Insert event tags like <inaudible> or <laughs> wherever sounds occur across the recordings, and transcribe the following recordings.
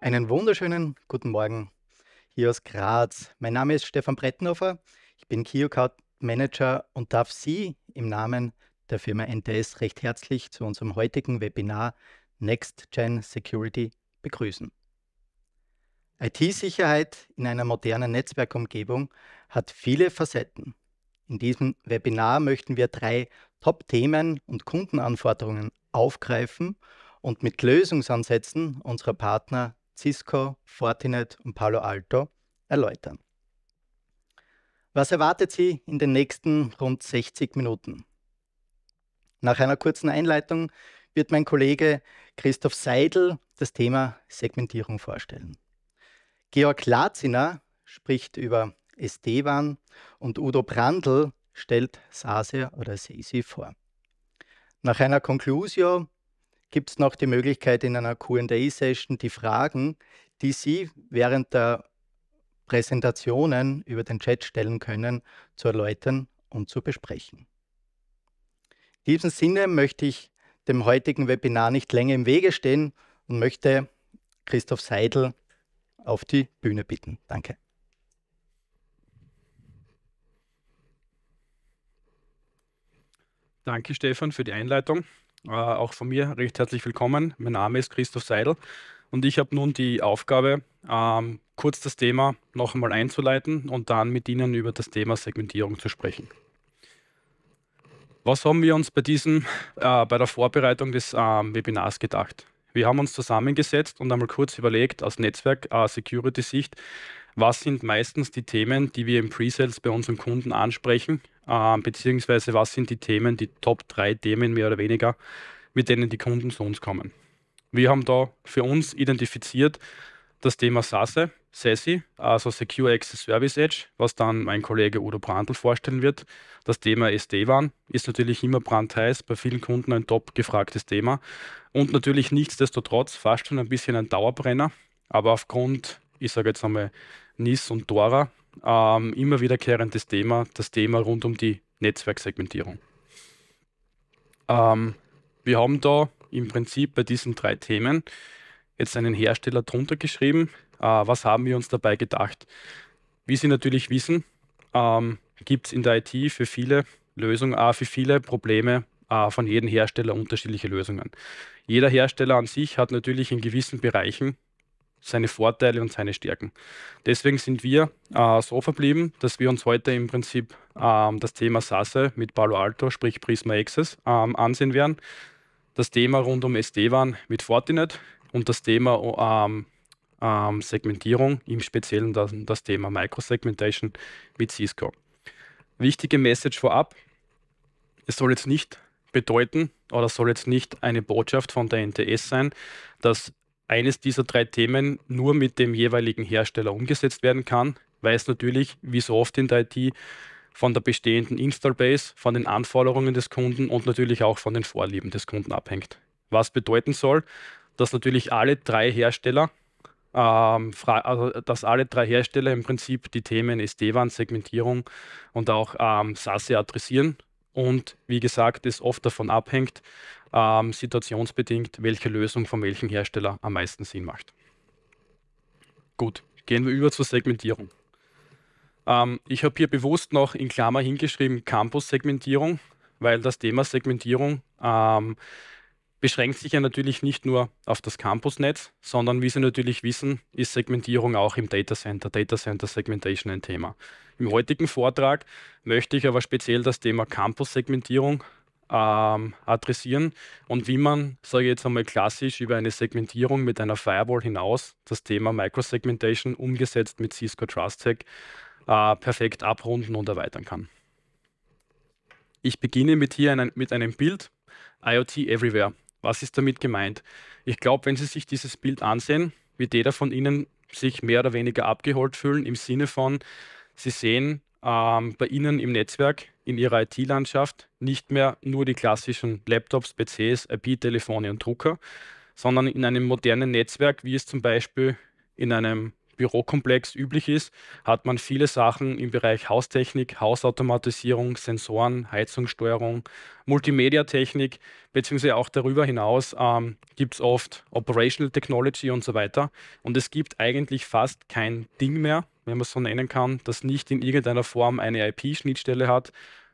Einen wunderschönen guten Morgen hier aus Graz. Mein Name ist Stefan Brettenhofer. Ich bin KioCard Manager und darf Sie im Namen der Firma NTS recht herzlich zu unserem heutigen Webinar Next Gen Security begrüßen. IT-Sicherheit in einer modernen Netzwerkumgebung hat viele Facetten. In diesem Webinar möchten wir drei Top-Themen und Kundenanforderungen aufgreifen und mit Lösungsansätzen unserer Partner Cisco, Fortinet und Palo Alto erläutern. Was erwartet Sie in den nächsten rund 60 Minuten? Nach einer kurzen Einleitung wird mein Kollege Christoph Seidel das Thema Segmentierung vorstellen. Georg Latziner spricht über SD-WAN und Udo Brandl stellt SASE oder SASE vor. Nach einer Conclusio gibt es noch die Möglichkeit, in einer QA-Session die Fragen, die Sie während der Präsentationen über den Chat stellen können, zu erläutern und zu besprechen. In diesem Sinne möchte ich dem heutigen Webinar nicht länger im Wege stehen und möchte Christoph Seidel auf die Bühne bitten. Danke. Danke, Stefan, für die Einleitung. Äh, auch von mir recht herzlich willkommen. Mein Name ist Christoph Seidel und ich habe nun die Aufgabe, ähm, kurz das Thema noch einmal einzuleiten und dann mit Ihnen über das Thema Segmentierung zu sprechen. Was haben wir uns bei, diesem, äh, bei der Vorbereitung des ähm, Webinars gedacht? Wir haben uns zusammengesetzt und einmal kurz überlegt, aus Netzwerk-Security-Sicht, äh, was sind meistens die Themen, die wir im Pre-Sales bei unseren Kunden ansprechen äh, beziehungsweise was sind die Themen, die Top 3 Themen mehr oder weniger, mit denen die Kunden zu uns kommen. Wir haben da für uns identifiziert das Thema SASE, SASE, also Secure Access Service Edge, was dann mein Kollege Udo Brandl vorstellen wird. Das Thema SD-WAN ist natürlich immer brandheiß, bei vielen Kunden ein top gefragtes Thema und natürlich nichtsdestotrotz fast schon ein bisschen ein Dauerbrenner, aber aufgrund, ich sage jetzt einmal, NIS und DORA ähm, immer wiederkehrendes Thema, das Thema rund um die Netzwerksegmentierung. Ähm, wir haben da im Prinzip bei diesen drei Themen jetzt einen Hersteller drunter geschrieben. Äh, was haben wir uns dabei gedacht? Wie Sie natürlich wissen, ähm, gibt es in der IT für viele Lösungen, äh, für viele Probleme äh, von jedem Hersteller unterschiedliche Lösungen. Jeder Hersteller an sich hat natürlich in gewissen Bereichen seine Vorteile und seine Stärken. Deswegen sind wir äh, so verblieben, dass wir uns heute im Prinzip ähm, das Thema SASE mit Palo Alto, sprich Prisma Access, ähm, ansehen werden. Das Thema rund um SD-WAN mit Fortinet und das Thema oh, ähm, ähm, Segmentierung, im Speziellen das, das Thema Microsegmentation mit Cisco. Wichtige Message vorab, es soll jetzt nicht bedeuten oder soll jetzt nicht eine Botschaft von der NTS sein, dass eines dieser drei Themen nur mit dem jeweiligen Hersteller umgesetzt werden kann, weil es natürlich, wie so oft in der IT, von der bestehenden Install-Base, von den Anforderungen des Kunden und natürlich auch von den Vorlieben des Kunden abhängt. Was bedeuten soll, dass natürlich alle drei Hersteller, ähm, also dass alle drei Hersteller im Prinzip die Themen SD-WAN, Segmentierung und auch ähm, SASE adressieren und wie gesagt, es oft davon abhängt, ähm, situationsbedingt, welche Lösung von welchem Hersteller am meisten Sinn macht. Gut, gehen wir über zur Segmentierung. Ähm, ich habe hier bewusst noch in Klammer hingeschrieben Campus-Segmentierung, weil das Thema Segmentierung ähm, beschränkt sich ja natürlich nicht nur auf das Campusnetz, sondern wie Sie natürlich wissen, ist Segmentierung auch im Data Center, Data Center Segmentation ein Thema. Im heutigen Vortrag möchte ich aber speziell das Thema Campus-Segmentierung ähm, adressieren und wie man, sage ich jetzt einmal klassisch, über eine Segmentierung mit einer Firewall hinaus das Thema Microsegmentation umgesetzt mit Cisco TrustSec äh, perfekt abrunden und erweitern kann. Ich beginne mit hier einen, mit einem Bild IoT Everywhere. Was ist damit gemeint? Ich glaube, wenn Sie sich dieses Bild ansehen, wird jeder von Ihnen sich mehr oder weniger abgeholt fühlen im Sinne von, Sie sehen ähm, bei Ihnen im Netzwerk in ihrer IT-Landschaft nicht mehr nur die klassischen Laptops, PCs, IP-Telefone und Drucker, sondern in einem modernen Netzwerk, wie es zum Beispiel in einem Bürokomplex üblich ist, hat man viele Sachen im Bereich Haustechnik, Hausautomatisierung, Sensoren, Heizungssteuerung, Multimediatechnik, beziehungsweise auch darüber hinaus ähm, gibt es oft Operational Technology und so weiter. Und es gibt eigentlich fast kein Ding mehr, wenn man es so nennen kann, das nicht in irgendeiner Form eine IP-Schnittstelle hat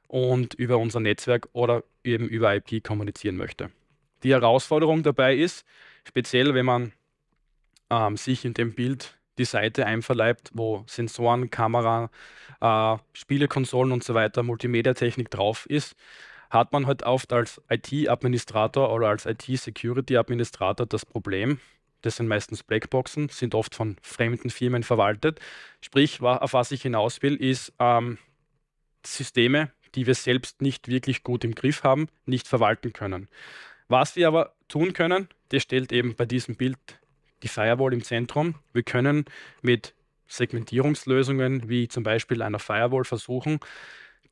und über unser Netzwerk oder eben über IP kommunizieren möchte. Die Herausforderung dabei ist, speziell wenn man ähm, sich in dem Bild die Seite einverleibt, wo Sensoren, Kamera, äh, Spielekonsolen und so weiter, Multimedia-Technik drauf ist, hat man halt oft als IT-Administrator oder als IT-Security-Administrator das Problem, das sind meistens Blackboxen, sind oft von fremden Firmen verwaltet. Sprich, auf was ich hinaus will, ist ähm, Systeme, die wir selbst nicht wirklich gut im Griff haben, nicht verwalten können. Was wir aber tun können, das stellt eben bei diesem Bild die Firewall im Zentrum. Wir können mit Segmentierungslösungen wie zum Beispiel einer Firewall versuchen,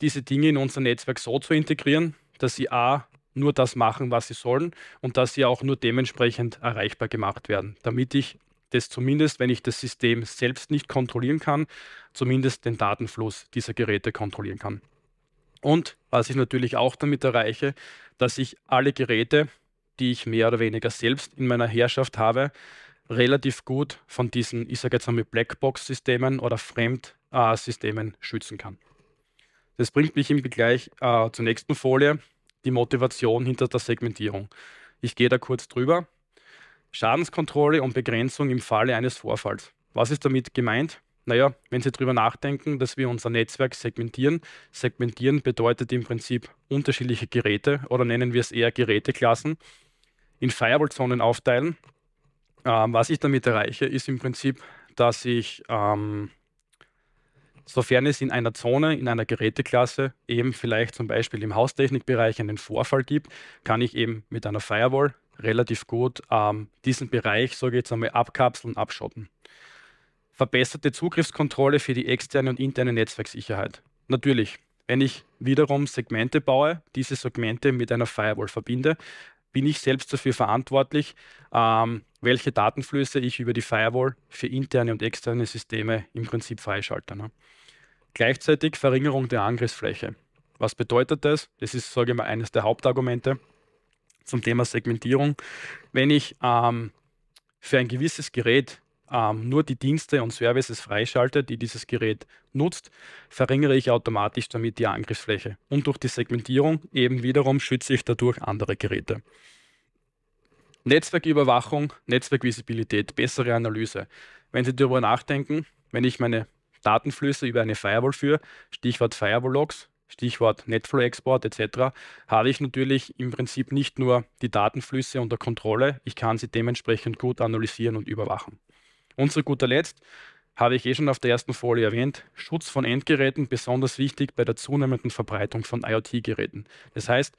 diese Dinge in unser Netzwerk so zu integrieren, dass sie a nur das machen, was sie sollen und dass sie auch nur dementsprechend erreichbar gemacht werden, damit ich das zumindest, wenn ich das System selbst nicht kontrollieren kann, zumindest den Datenfluss dieser Geräte kontrollieren kann. Und was ich natürlich auch damit erreiche, dass ich alle Geräte, die ich mehr oder weniger selbst in meiner Herrschaft habe, relativ gut von diesen, ich sage jetzt einmal, Blackbox-Systemen oder Fremdsystemen äh, schützen kann. Das bringt mich im Vergleich äh, zur nächsten Folie, die Motivation hinter der Segmentierung. Ich gehe da kurz drüber. Schadenskontrolle und Begrenzung im Falle eines Vorfalls. Was ist damit gemeint? Naja, wenn Sie darüber nachdenken, dass wir unser Netzwerk segmentieren, segmentieren bedeutet im Prinzip unterschiedliche Geräte oder nennen wir es eher Geräteklassen in Firewall-Zonen aufteilen ähm, was ich damit erreiche, ist im Prinzip, dass ich, ähm, sofern es in einer Zone, in einer Geräteklasse eben vielleicht zum Beispiel im Haustechnikbereich einen Vorfall gibt, kann ich eben mit einer Firewall relativ gut ähm, diesen Bereich, so geht es einmal, abkapseln, abschotten. Verbesserte Zugriffskontrolle für die externe und interne Netzwerksicherheit. Natürlich, wenn ich wiederum Segmente baue, diese Segmente mit einer Firewall verbinde, bin ich selbst dafür verantwortlich, ähm, welche Datenflüsse ich über die Firewall für interne und externe Systeme im Prinzip freischalte. Ne? Gleichzeitig Verringerung der Angriffsfläche. Was bedeutet das? Das ist, sage ich mal, eines der Hauptargumente zum Thema Segmentierung. Wenn ich ähm, für ein gewisses Gerät ähm, nur die Dienste und Services freischalte, die dieses Gerät nutzt, verringere ich automatisch damit die Angriffsfläche. Und durch die Segmentierung eben wiederum schütze ich dadurch andere Geräte. Netzwerküberwachung, Netzwerkvisibilität, bessere Analyse. Wenn Sie darüber nachdenken, wenn ich meine Datenflüsse über eine Firewall führe, Stichwort Firewall Logs, Stichwort Netflow-Export etc., habe ich natürlich im Prinzip nicht nur die Datenflüsse unter Kontrolle, ich kann sie dementsprechend gut analysieren und überwachen. Und zu guter Letzt habe ich eh schon auf der ersten Folie erwähnt, Schutz von Endgeräten besonders wichtig bei der zunehmenden Verbreitung von IoT-Geräten. Das heißt,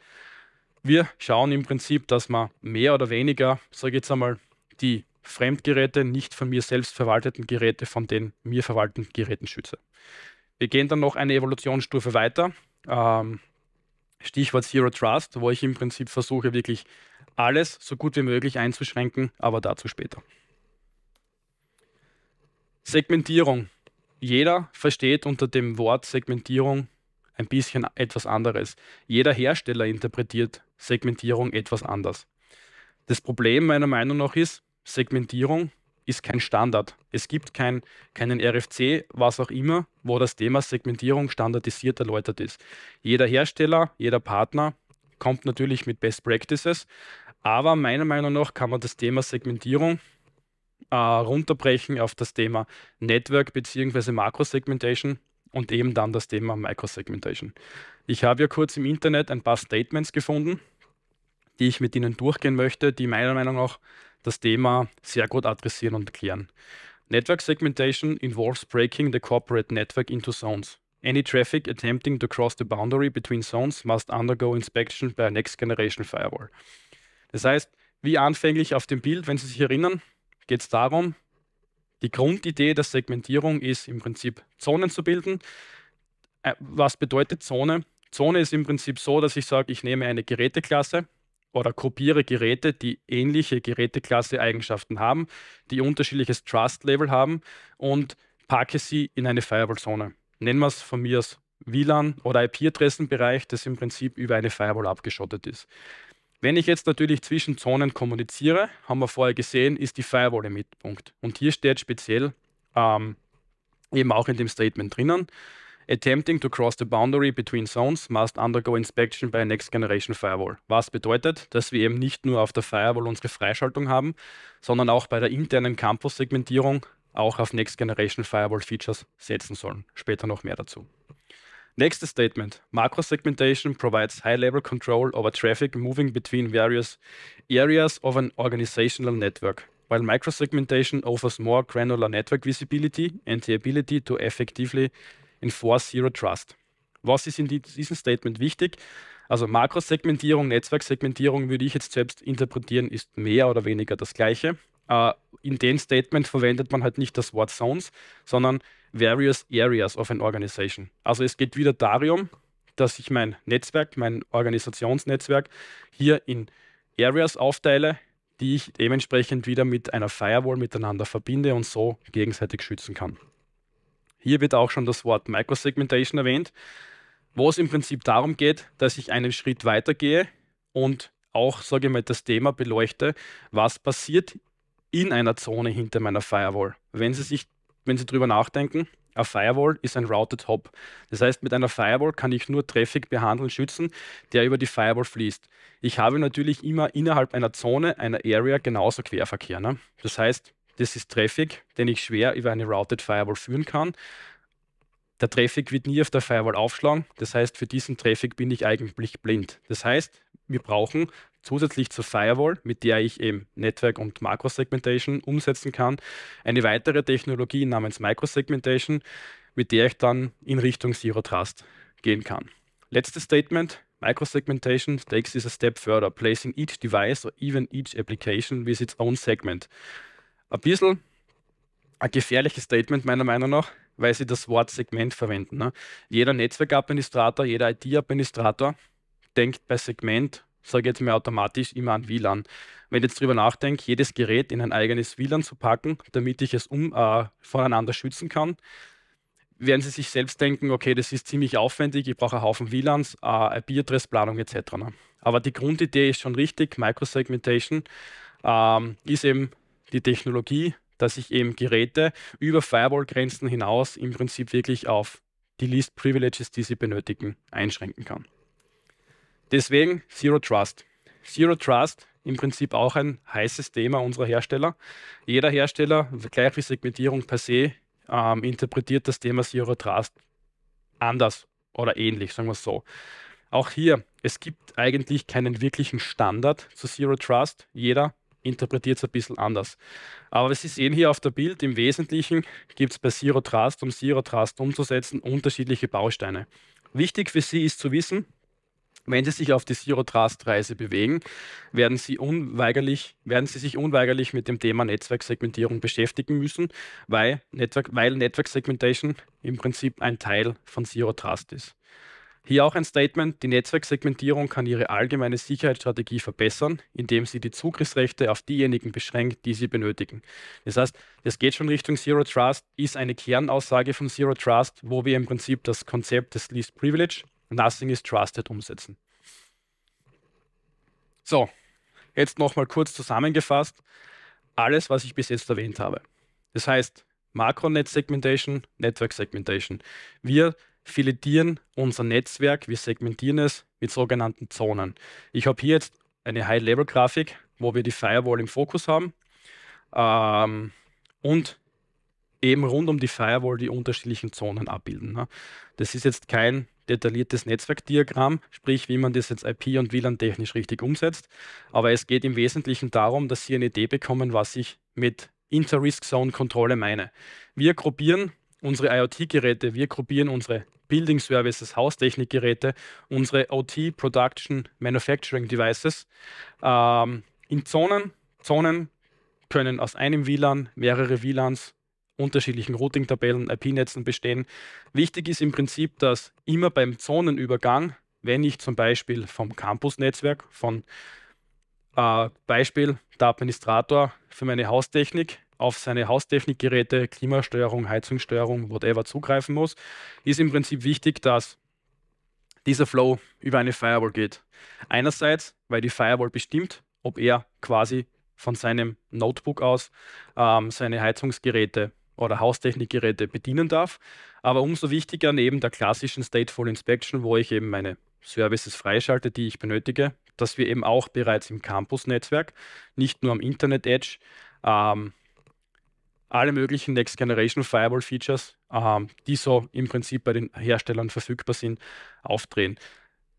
wir schauen im Prinzip, dass man mehr oder weniger, sage ich jetzt einmal, die Fremdgeräte, nicht von mir selbst verwalteten Geräte, von den mir verwalteten Geräten schütze. Wir gehen dann noch eine Evolutionsstufe weiter. Ähm, Stichwort Zero Trust, wo ich im Prinzip versuche, wirklich alles so gut wie möglich einzuschränken, aber dazu später. Segmentierung. Jeder versteht unter dem Wort Segmentierung ein bisschen etwas anderes. Jeder Hersteller interpretiert Segmentierung etwas anders. Das Problem meiner Meinung nach ist, Segmentierung ist kein Standard. Es gibt kein, keinen RFC, was auch immer, wo das Thema Segmentierung standardisiert erläutert ist. Jeder Hersteller, jeder Partner kommt natürlich mit Best Practices, aber meiner Meinung nach kann man das Thema Segmentierung äh, runterbrechen auf das Thema Network bzw. Macro-Segmentation und eben dann das Thema Micro-Segmentation. Ich habe ja kurz im Internet ein paar Statements gefunden, die ich mit Ihnen durchgehen möchte, die meiner Meinung nach das Thema sehr gut adressieren und klären. Network segmentation involves breaking the corporate network into zones. Any traffic attempting to cross the boundary between zones must undergo inspection by a next generation firewall. Das heißt, wie anfänglich auf dem Bild, wenn Sie sich erinnern, geht es darum, die Grundidee der Segmentierung ist im Prinzip Zonen zu bilden. Äh, was bedeutet Zone? Zone ist im Prinzip so, dass ich sage, ich nehme eine Geräteklasse oder kopiere Geräte, die ähnliche Geräteklasse-Eigenschaften haben, die unterschiedliches Trust-Level haben und packe sie in eine Firewall-Zone. Nennen wir es von mir als WLAN oder IP-Adressenbereich, das im Prinzip über eine Firewall abgeschottet ist. Wenn ich jetzt natürlich zwischen Zonen kommuniziere, haben wir vorher gesehen, ist die Firewall im Mittelpunkt. Und hier steht speziell ähm, eben auch in dem Statement drinnen, Attempting to cross the boundary between zones must undergo inspection by a next generation firewall. Was bedeutet, dass wir eben nicht nur auf der Firewall unsere Freischaltung haben, sondern auch bei der internen Campus-Segmentierung auch auf Next Generation Firewall Features setzen sollen. Später noch mehr dazu. Next statement, macro segmentation provides high-level control over traffic moving between various areas of an organizational network, while micro segmentation offers more granular network visibility and the ability to effectively enforce Zero Trust. Was ist in diesem Statement wichtig? Also Makrosegmentierung, Netzwerksegmentierung würde ich jetzt selbst interpretieren, ist mehr oder weniger das gleiche. Uh, in dem Statement verwendet man halt nicht das Wort Zones, sondern Various Areas of an Organization. Also es geht wieder darum, dass ich mein Netzwerk, mein Organisationsnetzwerk hier in Areas aufteile, die ich dementsprechend wieder mit einer Firewall miteinander verbinde und so gegenseitig schützen kann. Hier wird auch schon das Wort Microsegmentation erwähnt, wo es im Prinzip darum geht, dass ich einen Schritt weitergehe und auch, sage ich mal, das Thema beleuchte, was passiert in einer Zone hinter meiner Firewall. Wenn Sie sich, wenn Sie drüber nachdenken, eine Firewall ist ein Routed Hop. Das heißt, mit einer Firewall kann ich nur Traffic behandeln, schützen, der über die Firewall fließt. Ich habe natürlich immer innerhalb einer Zone, einer Area genauso Querverkehr. Ne? Das heißt, das ist Traffic, den ich schwer über eine Routed Firewall führen kann. Der Traffic wird nie auf der Firewall aufschlagen. Das heißt, für diesen Traffic bin ich eigentlich blind. Das heißt, wir brauchen zusätzlich zur Firewall, mit der ich eben Netzwerk- und Macro-Segmentation umsetzen kann, eine weitere Technologie namens Micro-Segmentation, mit der ich dann in Richtung Zero Trust gehen kann. Letztes Statement. Microsegmentation takes this a step further, placing each device or even each application with its own segment. Ein bisschen ein gefährliches Statement meiner Meinung nach, weil sie das Wort Segment verwenden. Ne? Jeder Netzwerkadministrator, jeder IT-Administrator denkt bei Segment sage jetzt mir automatisch immer an WLAN. Wenn ich jetzt darüber nachdenke, jedes Gerät in ein eigenes WLAN zu packen, damit ich es um, äh, voneinander schützen kann, werden Sie sich selbst denken, okay, das ist ziemlich aufwendig, ich brauche einen Haufen WLANs, äh, IP-Adressplanung etc. Ne? Aber die Grundidee ist schon richtig, Microsegmentation ähm, ist eben die Technologie, dass ich eben Geräte über Firewall-Grenzen hinaus im Prinzip wirklich auf die Least Privileges, die sie benötigen, einschränken kann. Deswegen Zero Trust. Zero Trust im Prinzip auch ein heißes Thema unserer Hersteller. Jeder Hersteller, gleich wie Segmentierung per se, ähm, interpretiert das Thema Zero Trust anders oder ähnlich, sagen wir es so. Auch hier, es gibt eigentlich keinen wirklichen Standard zu Zero Trust. Jeder interpretiert es ein bisschen anders. Aber Sie sehen hier auf der Bild, im Wesentlichen gibt es bei Zero Trust, um Zero Trust umzusetzen, unterschiedliche Bausteine. Wichtig für Sie ist zu wissen, wenn Sie sich auf die Zero Trust Reise bewegen, werden Sie, unweigerlich, werden Sie sich unweigerlich mit dem Thema Netzwerksegmentierung beschäftigen müssen, weil Netzwerk, weil Network Segmentation im Prinzip ein Teil von Zero Trust ist. Hier auch ein Statement, die Netzwerksegmentierung kann ihre allgemeine Sicherheitsstrategie verbessern, indem sie die Zugriffsrechte auf diejenigen beschränkt, die sie benötigen. Das heißt, das geht schon Richtung Zero Trust, ist eine Kernaussage von Zero Trust, wo wir im Prinzip das Konzept des Least Privilege Nothing is Trusted umsetzen. So, jetzt nochmal kurz zusammengefasst, alles, was ich bis jetzt erwähnt habe. Das heißt, Makronet-Segmentation, Network-Segmentation. Wir filetieren unser Netzwerk, wir segmentieren es mit sogenannten Zonen. Ich habe hier jetzt eine High-Level-Grafik, wo wir die Firewall im Fokus haben ähm, und eben rund um die Firewall die unterschiedlichen Zonen abbilden. Ne? Das ist jetzt kein detailliertes Netzwerkdiagramm, sprich wie man das jetzt IP und WLAN technisch richtig umsetzt, aber es geht im Wesentlichen darum, dass Sie eine Idee bekommen, was ich mit Inter-Risk Zone Kontrolle meine. Wir gruppieren unsere IoT-Geräte, wir gruppieren unsere Building Services, Haustechnikgeräte, unsere OT Production Manufacturing Devices ähm, in Zonen. Zonen können aus einem WLAN mehrere WLANs unterschiedlichen Routing-Tabellen, IP-Netzen bestehen. Wichtig ist im Prinzip, dass immer beim Zonenübergang, wenn ich zum Beispiel vom Campus-Netzwerk, von äh, Beispiel der Administrator für meine Haustechnik auf seine Haustechnikgeräte, Klimasteuerung, Heizungssteuerung, whatever zugreifen muss, ist im Prinzip wichtig, dass dieser Flow über eine Firewall geht. Einerseits, weil die Firewall bestimmt, ob er quasi von seinem Notebook aus ähm, seine Heizungsgeräte oder Haustechnikgeräte bedienen darf. Aber umso wichtiger neben der klassischen Stateful Inspection, wo ich eben meine Services freischalte, die ich benötige, dass wir eben auch bereits im Campus-Netzwerk, nicht nur am Internet-Edge, ähm, alle möglichen Next Generation Firewall Features, ähm, die so im Prinzip bei den Herstellern verfügbar sind, aufdrehen.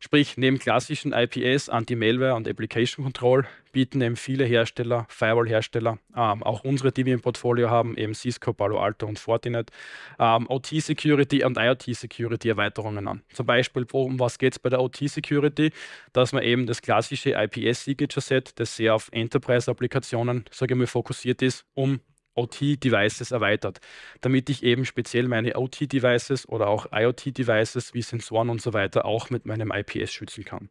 Sprich, neben klassischen IPS, Anti-Malware und Application Control bieten eben viele Hersteller, Firewall-Hersteller, ähm, auch unsere, die wir im Portfolio haben, eben Cisco, Palo Alto und Fortinet, ähm, OT-Security und IoT-Security-Erweiterungen an. Zum Beispiel, um was geht es bei der OT-Security? Dass man eben das klassische IPS-Signature-Set, das sehr auf Enterprise-Applikationen, sage ich mal, fokussiert ist, um OT-Devices erweitert, damit ich eben speziell meine OT-Devices oder auch IoT-Devices wie Sensoren und so weiter auch mit meinem IPS schützen kann.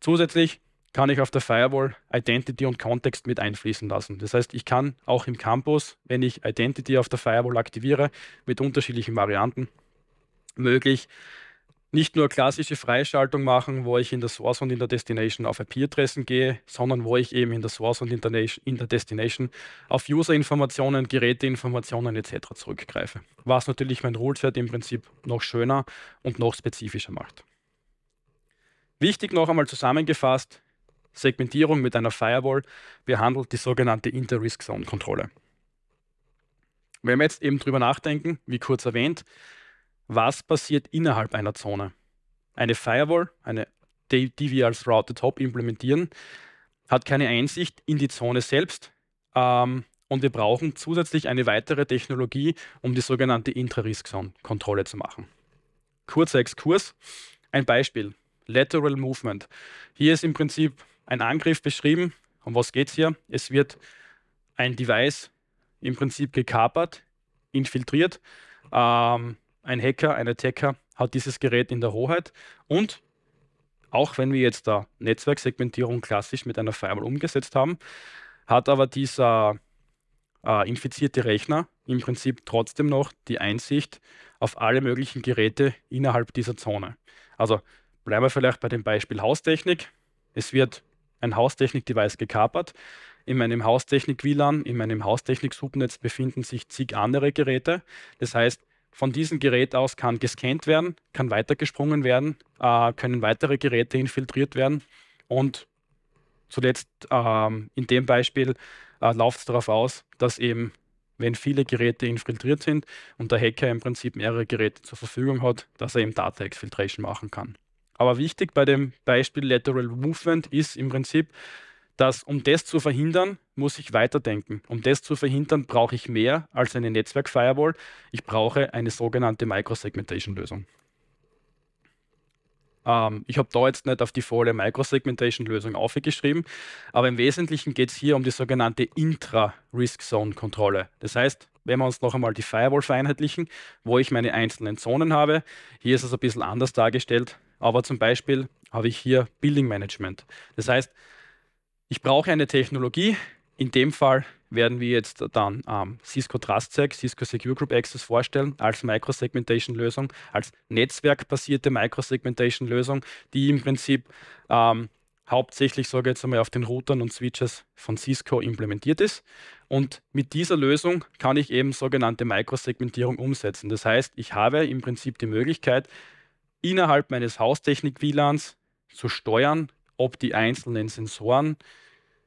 Zusätzlich kann ich auf der Firewall Identity und Kontext mit einfließen lassen. Das heißt, ich kann auch im Campus, wenn ich Identity auf der Firewall aktiviere, mit unterschiedlichen Varianten möglich nicht nur klassische Freischaltung machen, wo ich in der Source und in der Destination auf IP-Adressen gehe, sondern wo ich eben in der Source und in der, Destination auf User-Informationen, Geräteinformationen etc. zurückgreife. Was natürlich mein Ruleset im Prinzip noch schöner und noch spezifischer macht. Wichtig noch einmal zusammengefasst, Segmentierung mit einer Firewall behandelt die sogenannte Inter-Risk-Zone-Kontrolle. Wenn wir jetzt eben drüber nachdenken, wie kurz erwähnt, was passiert innerhalb einer Zone. Eine Firewall, eine, die, die wir als Routed Hop implementieren, hat keine Einsicht in die Zone selbst. Ähm, und wir brauchen zusätzlich eine weitere Technologie, um die sogenannte Intra-Risk-Kontrolle zone zu machen. Kurzer Exkurs, ein Beispiel, Lateral Movement. Hier ist im Prinzip ein Angriff beschrieben. Um was geht es hier? Es wird ein Device im Prinzip gekapert, infiltriert, ähm, ein Hacker, ein Attacker hat dieses Gerät in der Hoheit und auch wenn wir jetzt da Netzwerksegmentierung klassisch mit einer Firewall umgesetzt haben, hat aber dieser äh, infizierte Rechner im Prinzip trotzdem noch die Einsicht auf alle möglichen Geräte innerhalb dieser Zone. Also bleiben wir vielleicht bei dem Beispiel Haustechnik. Es wird ein Haustechnik-Device gekapert. In meinem Haustechnik-WLAN, in meinem Haustechnik-Subnetz befinden sich zig andere Geräte. Das heißt, von diesem Gerät aus kann gescannt werden, kann weitergesprungen werden, äh, können weitere Geräte infiltriert werden. Und zuletzt ähm, in dem Beispiel äh, läuft es darauf aus, dass eben, wenn viele Geräte infiltriert sind und der Hacker im Prinzip mehrere Geräte zur Verfügung hat, dass er eben Data Exfiltration machen kann. Aber wichtig bei dem Beispiel Lateral Movement ist im Prinzip, dass um das zu verhindern, muss ich weiterdenken. Um das zu verhindern, brauche ich mehr als eine Netzwerk-Firewall. Ich brauche eine sogenannte Microsegmentation-Lösung. Ähm, ich habe da jetzt nicht auf die volle Microsegmentation-Lösung aufgeschrieben, aber im Wesentlichen geht es hier um die sogenannte Intra-Risk-Zone-Kontrolle. Das heißt, wenn wir uns noch einmal die Firewall vereinheitlichen, wo ich meine einzelnen Zonen habe, hier ist es ein bisschen anders dargestellt, aber zum Beispiel habe ich hier Building Management. Das heißt, ich brauche eine Technologie. In dem Fall werden wir jetzt dann ähm, Cisco TrustSec, Cisco Secure Group Access vorstellen als Microsegmentation-Lösung, als netzwerkbasierte Microsegmentation-Lösung, die im Prinzip ähm, hauptsächlich, sage ich jetzt einmal, auf den Routern und Switches von Cisco implementiert ist. Und mit dieser Lösung kann ich eben sogenannte Microsegmentierung umsetzen. Das heißt, ich habe im Prinzip die Möglichkeit, innerhalb meines Haustechnik-WLANs zu steuern, ob die einzelnen Sensoren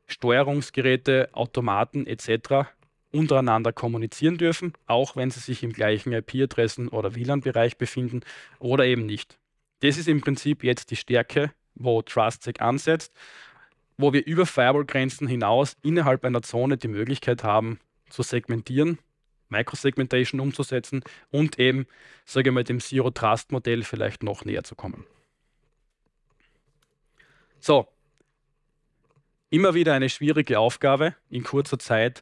Steuerungsgeräte, Automaten etc. untereinander kommunizieren dürfen, auch wenn sie sich im gleichen IP-Adressen- oder WLAN-Bereich befinden oder eben nicht. Das ist im Prinzip jetzt die Stärke, wo TrustSec ansetzt, wo wir über Firewall-Grenzen hinaus innerhalb einer Zone die Möglichkeit haben, zu segmentieren, Microsegmentation umzusetzen und eben, sage ich mal, dem Zero-Trust-Modell vielleicht noch näher zu kommen. So, immer wieder eine schwierige Aufgabe in kurzer Zeit,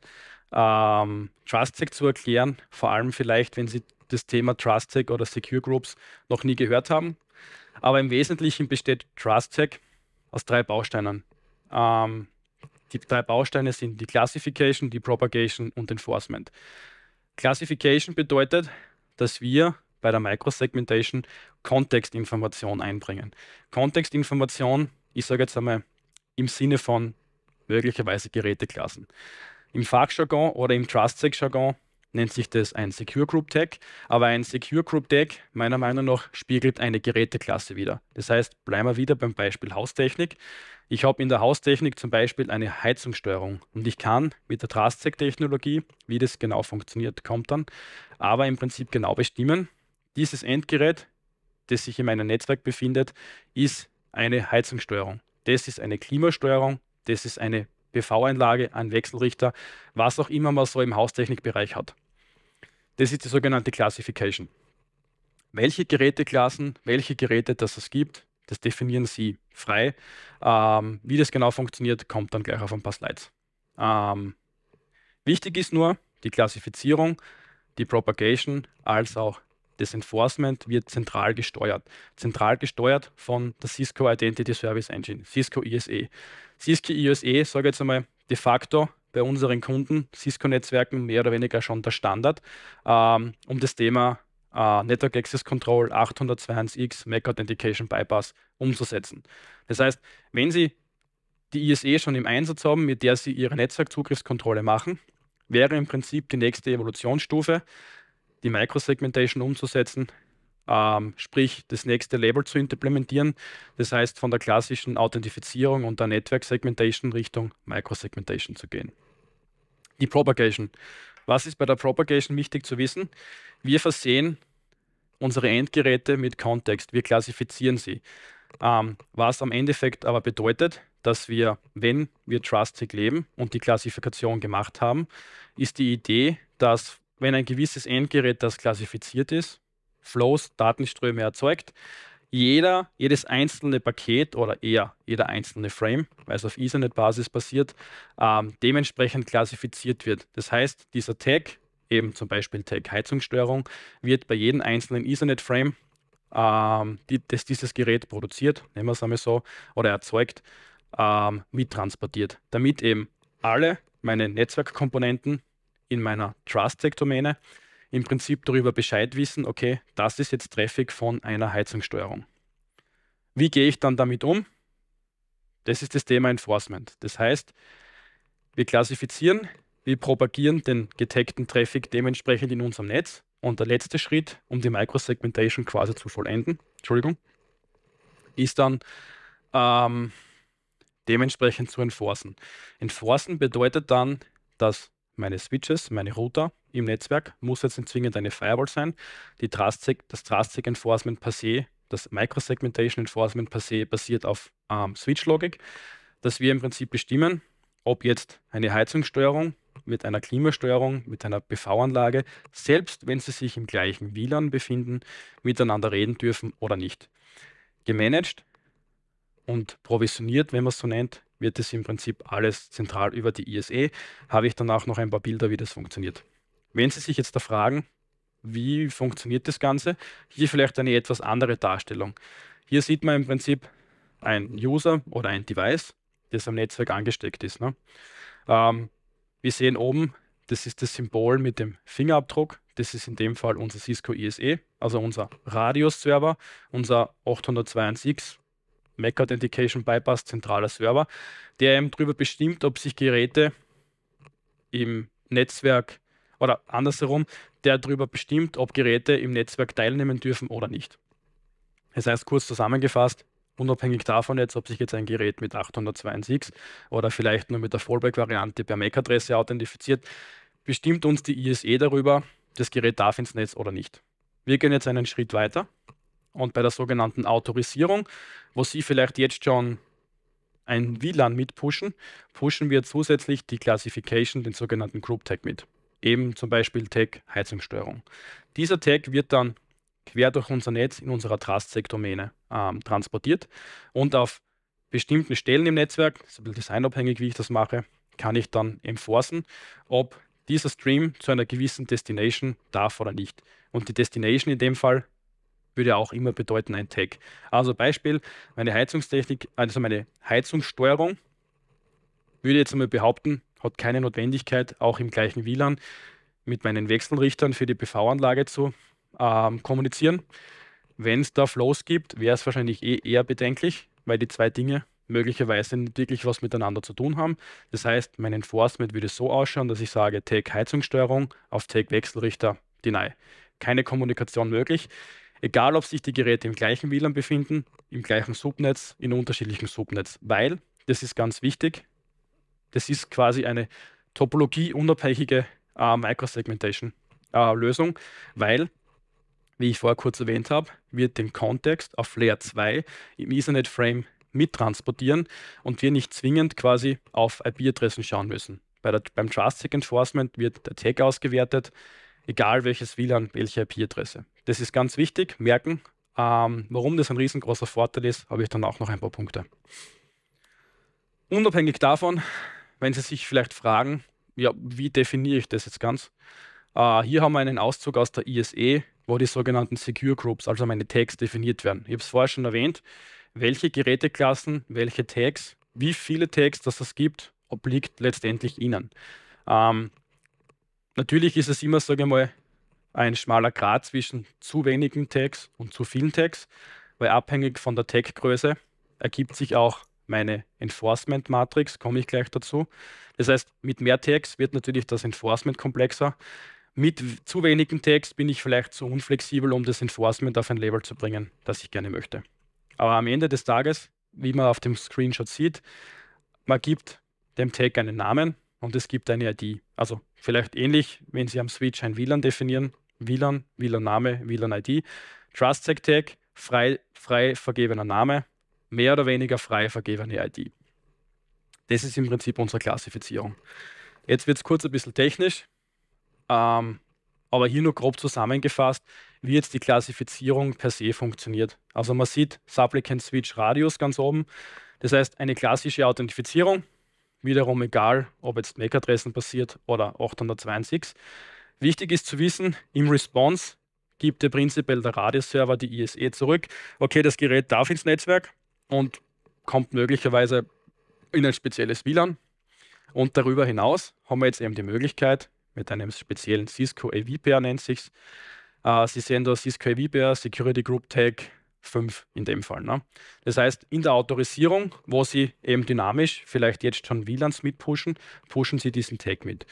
ähm, TrustSec zu erklären, vor allem vielleicht, wenn Sie das Thema TrustSec oder Secure Groups noch nie gehört haben. Aber im Wesentlichen besteht TrustSec aus drei Bausteinen. Ähm, die drei Bausteine sind die Classification, die Propagation und Enforcement. Classification bedeutet, dass wir bei der Microsegmentation Kontextinformation einbringen. Kontextinformation, ich sage jetzt einmal im Sinne von möglicherweise Geräteklassen. Im Fachjargon oder im TrustSec-Jargon nennt sich das ein Secure Group Tag, aber ein Secure Group Tag meiner Meinung nach spiegelt eine Geräteklasse wieder. Das heißt, bleiben wir wieder beim Beispiel Haustechnik. Ich habe in der Haustechnik zum Beispiel eine Heizungssteuerung und ich kann mit der TrustSec-Technologie, wie das genau funktioniert, kommt dann, aber im Prinzip genau bestimmen, dieses Endgerät, das sich in meinem Netzwerk befindet, ist eine Heizungssteuerung. Das ist eine Klimasteuerung, das ist eine PV-Einlage, ein Wechselrichter, was auch immer man so im Haustechnikbereich hat. Das ist die sogenannte Classification. Welche Geräteklassen, welche Geräte das es gibt, das definieren Sie frei. Ähm, wie das genau funktioniert, kommt dann gleich auf ein paar Slides. Ähm, wichtig ist nur die Klassifizierung, die Propagation als auch das Enforcement wird zentral gesteuert. Zentral gesteuert von der Cisco Identity Service Engine, Cisco ISE. Cisco ISE, sage ich jetzt einmal, de facto bei unseren Kunden, Cisco-Netzwerken mehr oder weniger schon der Standard, ähm, um das Thema äh, Network Access Control 802.1x MAC Authentication Bypass umzusetzen. Das heißt, wenn Sie die ISE schon im Einsatz haben, mit der Sie Ihre Netzwerkzugriffskontrolle machen, wäre im Prinzip die nächste Evolutionsstufe die Microsegmentation umzusetzen, ähm, sprich das nächste Label zu implementieren. Das heißt, von der klassischen Authentifizierung und der Network-Segmentation Richtung Microsegmentation zu gehen. Die Propagation. Was ist bei der Propagation wichtig zu wissen? Wir versehen unsere Endgeräte mit Kontext. Wir klassifizieren sie. Ähm, was am Endeffekt aber bedeutet, dass wir, wenn wir Trustig leben und die Klassifikation gemacht haben, ist die Idee, dass wenn ein gewisses Endgerät, das klassifiziert ist, Flows, Datenströme erzeugt, jeder, jedes einzelne Paket oder eher jeder einzelne Frame, weil es auf Ethernet-Basis basiert, ähm, dementsprechend klassifiziert wird. Das heißt, dieser Tag, eben zum Beispiel Tag Heizungsstörung, wird bei jedem einzelnen Ethernet-Frame, ähm, die, das dieses Gerät produziert, nehmen wir es einmal so, oder erzeugt, ähm, mittransportiert, damit eben alle meine Netzwerkkomponenten in meiner trust tech domäne im Prinzip darüber Bescheid wissen, okay, das ist jetzt Traffic von einer Heizungssteuerung. Wie gehe ich dann damit um? Das ist das Thema Enforcement. Das heißt, wir klassifizieren, wir propagieren den getagten Traffic dementsprechend in unserem Netz. Und der letzte Schritt, um die Microsegmentation quasi zu vollenden, Entschuldigung, ist dann ähm, dementsprechend zu enforcen. Enforcen bedeutet dann, dass meine Switches, meine Router im Netzwerk, muss jetzt nicht zwingend eine Firewall sein. Die Trust das Trust-Sec Enforcement per se, das Microsegmentation Enforcement per se basiert auf ähm, Switch-Logik, dass wir im Prinzip bestimmen, ob jetzt eine Heizungssteuerung mit einer Klimasteuerung, mit einer PV-Anlage, selbst wenn sie sich im gleichen WLAN befinden, miteinander reden dürfen oder nicht. Gemanagt und provisioniert, wenn man es so nennt, wird das im Prinzip alles zentral über die ISE. Habe ich danach noch ein paar Bilder, wie das funktioniert. Wenn Sie sich jetzt da fragen, wie funktioniert das Ganze, hier vielleicht eine etwas andere Darstellung. Hier sieht man im Prinzip ein User oder ein Device, das am Netzwerk angesteckt ist. Ne? Ähm, wir sehen oben, das ist das Symbol mit dem Fingerabdruck. Das ist in dem Fall unser Cisco ISE, also unser Radius-Server, unser 802.1x MAC Authentication Bypass zentraler Server, der eben darüber bestimmt, ob sich Geräte im Netzwerk oder andersherum, der darüber bestimmt, ob Geräte im Netzwerk teilnehmen dürfen oder nicht. Das heißt, kurz zusammengefasst, unabhängig davon jetzt, ob sich jetzt ein Gerät mit 802.6 oder vielleicht nur mit der Fallback-Variante per MAC-Adresse authentifiziert, bestimmt uns die ISE darüber, das Gerät darf ins Netz oder nicht. Wir gehen jetzt einen Schritt weiter und bei der sogenannten Autorisierung, wo Sie vielleicht jetzt schon ein WLAN mitpushen, pushen wir zusätzlich die Classification, den sogenannten Group Tag mit. Eben zum Beispiel Tag Heizungssteuerung. Dieser Tag wird dann quer durch unser Netz in unserer Trust-Sec-Domäne ähm, transportiert und auf bestimmten Stellen im Netzwerk, das ist ein bisschen designabhängig, wie ich das mache, kann ich dann enforcen, ob dieser Stream zu einer gewissen Destination darf oder nicht. Und die Destination in dem Fall würde ja auch immer bedeuten ein Tag. Also Beispiel, meine Heizungstechnik, also meine Heizungssteuerung, würde jetzt einmal behaupten, hat keine Notwendigkeit, auch im gleichen WLAN mit meinen Wechselrichtern für die PV-Anlage zu ähm, kommunizieren. Wenn es da Flows gibt, wäre es wahrscheinlich eh eher bedenklich, weil die zwei Dinge möglicherweise nicht wirklich was miteinander zu tun haben. Das heißt, mein Enforcement würde so ausschauen, dass ich sage, Tag Heizungssteuerung auf Tag Wechselrichter deny. Keine Kommunikation möglich egal ob sich die Geräte im gleichen WLAN befinden, im gleichen Subnetz, in unterschiedlichen Subnetz, weil, das ist ganz wichtig, das ist quasi eine topologieunabhängige äh, Microsegmentation-Lösung, äh, weil, wie ich vorher kurz erwähnt habe, wir den Kontext auf Layer 2 im Ethernet-Frame mittransportieren und wir nicht zwingend quasi auf IP-Adressen schauen müssen. Bei der, beim Trust Enforcement wird der Tag ausgewertet, egal welches WLAN, welche IP-Adresse. Das ist ganz wichtig, merken. Ähm, warum das ein riesengroßer Vorteil ist, habe ich dann auch noch ein paar Punkte. Unabhängig davon, wenn Sie sich vielleicht fragen, ja, wie definiere ich das jetzt ganz? Äh, hier haben wir einen Auszug aus der ISE, wo die sogenannten Secure Groups, also meine Tags, definiert werden. Ich habe es vorher schon erwähnt, welche Geräteklassen, welche Tags, wie viele Tags, dass es gibt, obliegt letztendlich Ihnen. Ähm, Natürlich ist es immer, sage ich mal, ein schmaler Grad zwischen zu wenigen Tags und zu vielen Tags, weil abhängig von der Tag-Größe ergibt sich auch meine Enforcement-Matrix, komme ich gleich dazu. Das heißt, mit mehr Tags wird natürlich das Enforcement komplexer. Mit zu wenigen Tags bin ich vielleicht zu unflexibel, um das Enforcement auf ein Label zu bringen, das ich gerne möchte. Aber am Ende des Tages, wie man auf dem Screenshot sieht, man gibt dem Tag einen Namen und es gibt eine ID. Also Vielleicht ähnlich, wenn Sie am Switch ein WLAN definieren, WLAN, WLAN-Name, WLAN-ID, Trust-Tag-Tag, frei, frei vergebener Name, mehr oder weniger frei vergebene ID. Das ist im Prinzip unsere Klassifizierung. Jetzt wird es kurz ein bisschen technisch, ähm, aber hier nur grob zusammengefasst, wie jetzt die Klassifizierung per se funktioniert. Also man sieht Supplicant Switch Radius ganz oben. Das heißt, eine klassische Authentifizierung wiederum egal, ob jetzt MAC-Adressen passiert oder 802.6. Wichtig ist zu wissen, im Response gibt der prinzipiell der Radioserver die ISE zurück. Okay, das Gerät darf ins Netzwerk und kommt möglicherweise in ein spezielles WLAN. Und darüber hinaus haben wir jetzt eben die Möglichkeit, mit einem speziellen Cisco av AVPR nennt sich's. Äh, Sie sehen da Cisco av AVPR, Security Group Tag, 5 in dem Fall. Ne? Das heißt, in der Autorisierung, wo Sie eben dynamisch vielleicht jetzt schon WLANs mitpushen, pushen Sie diesen Tag mit.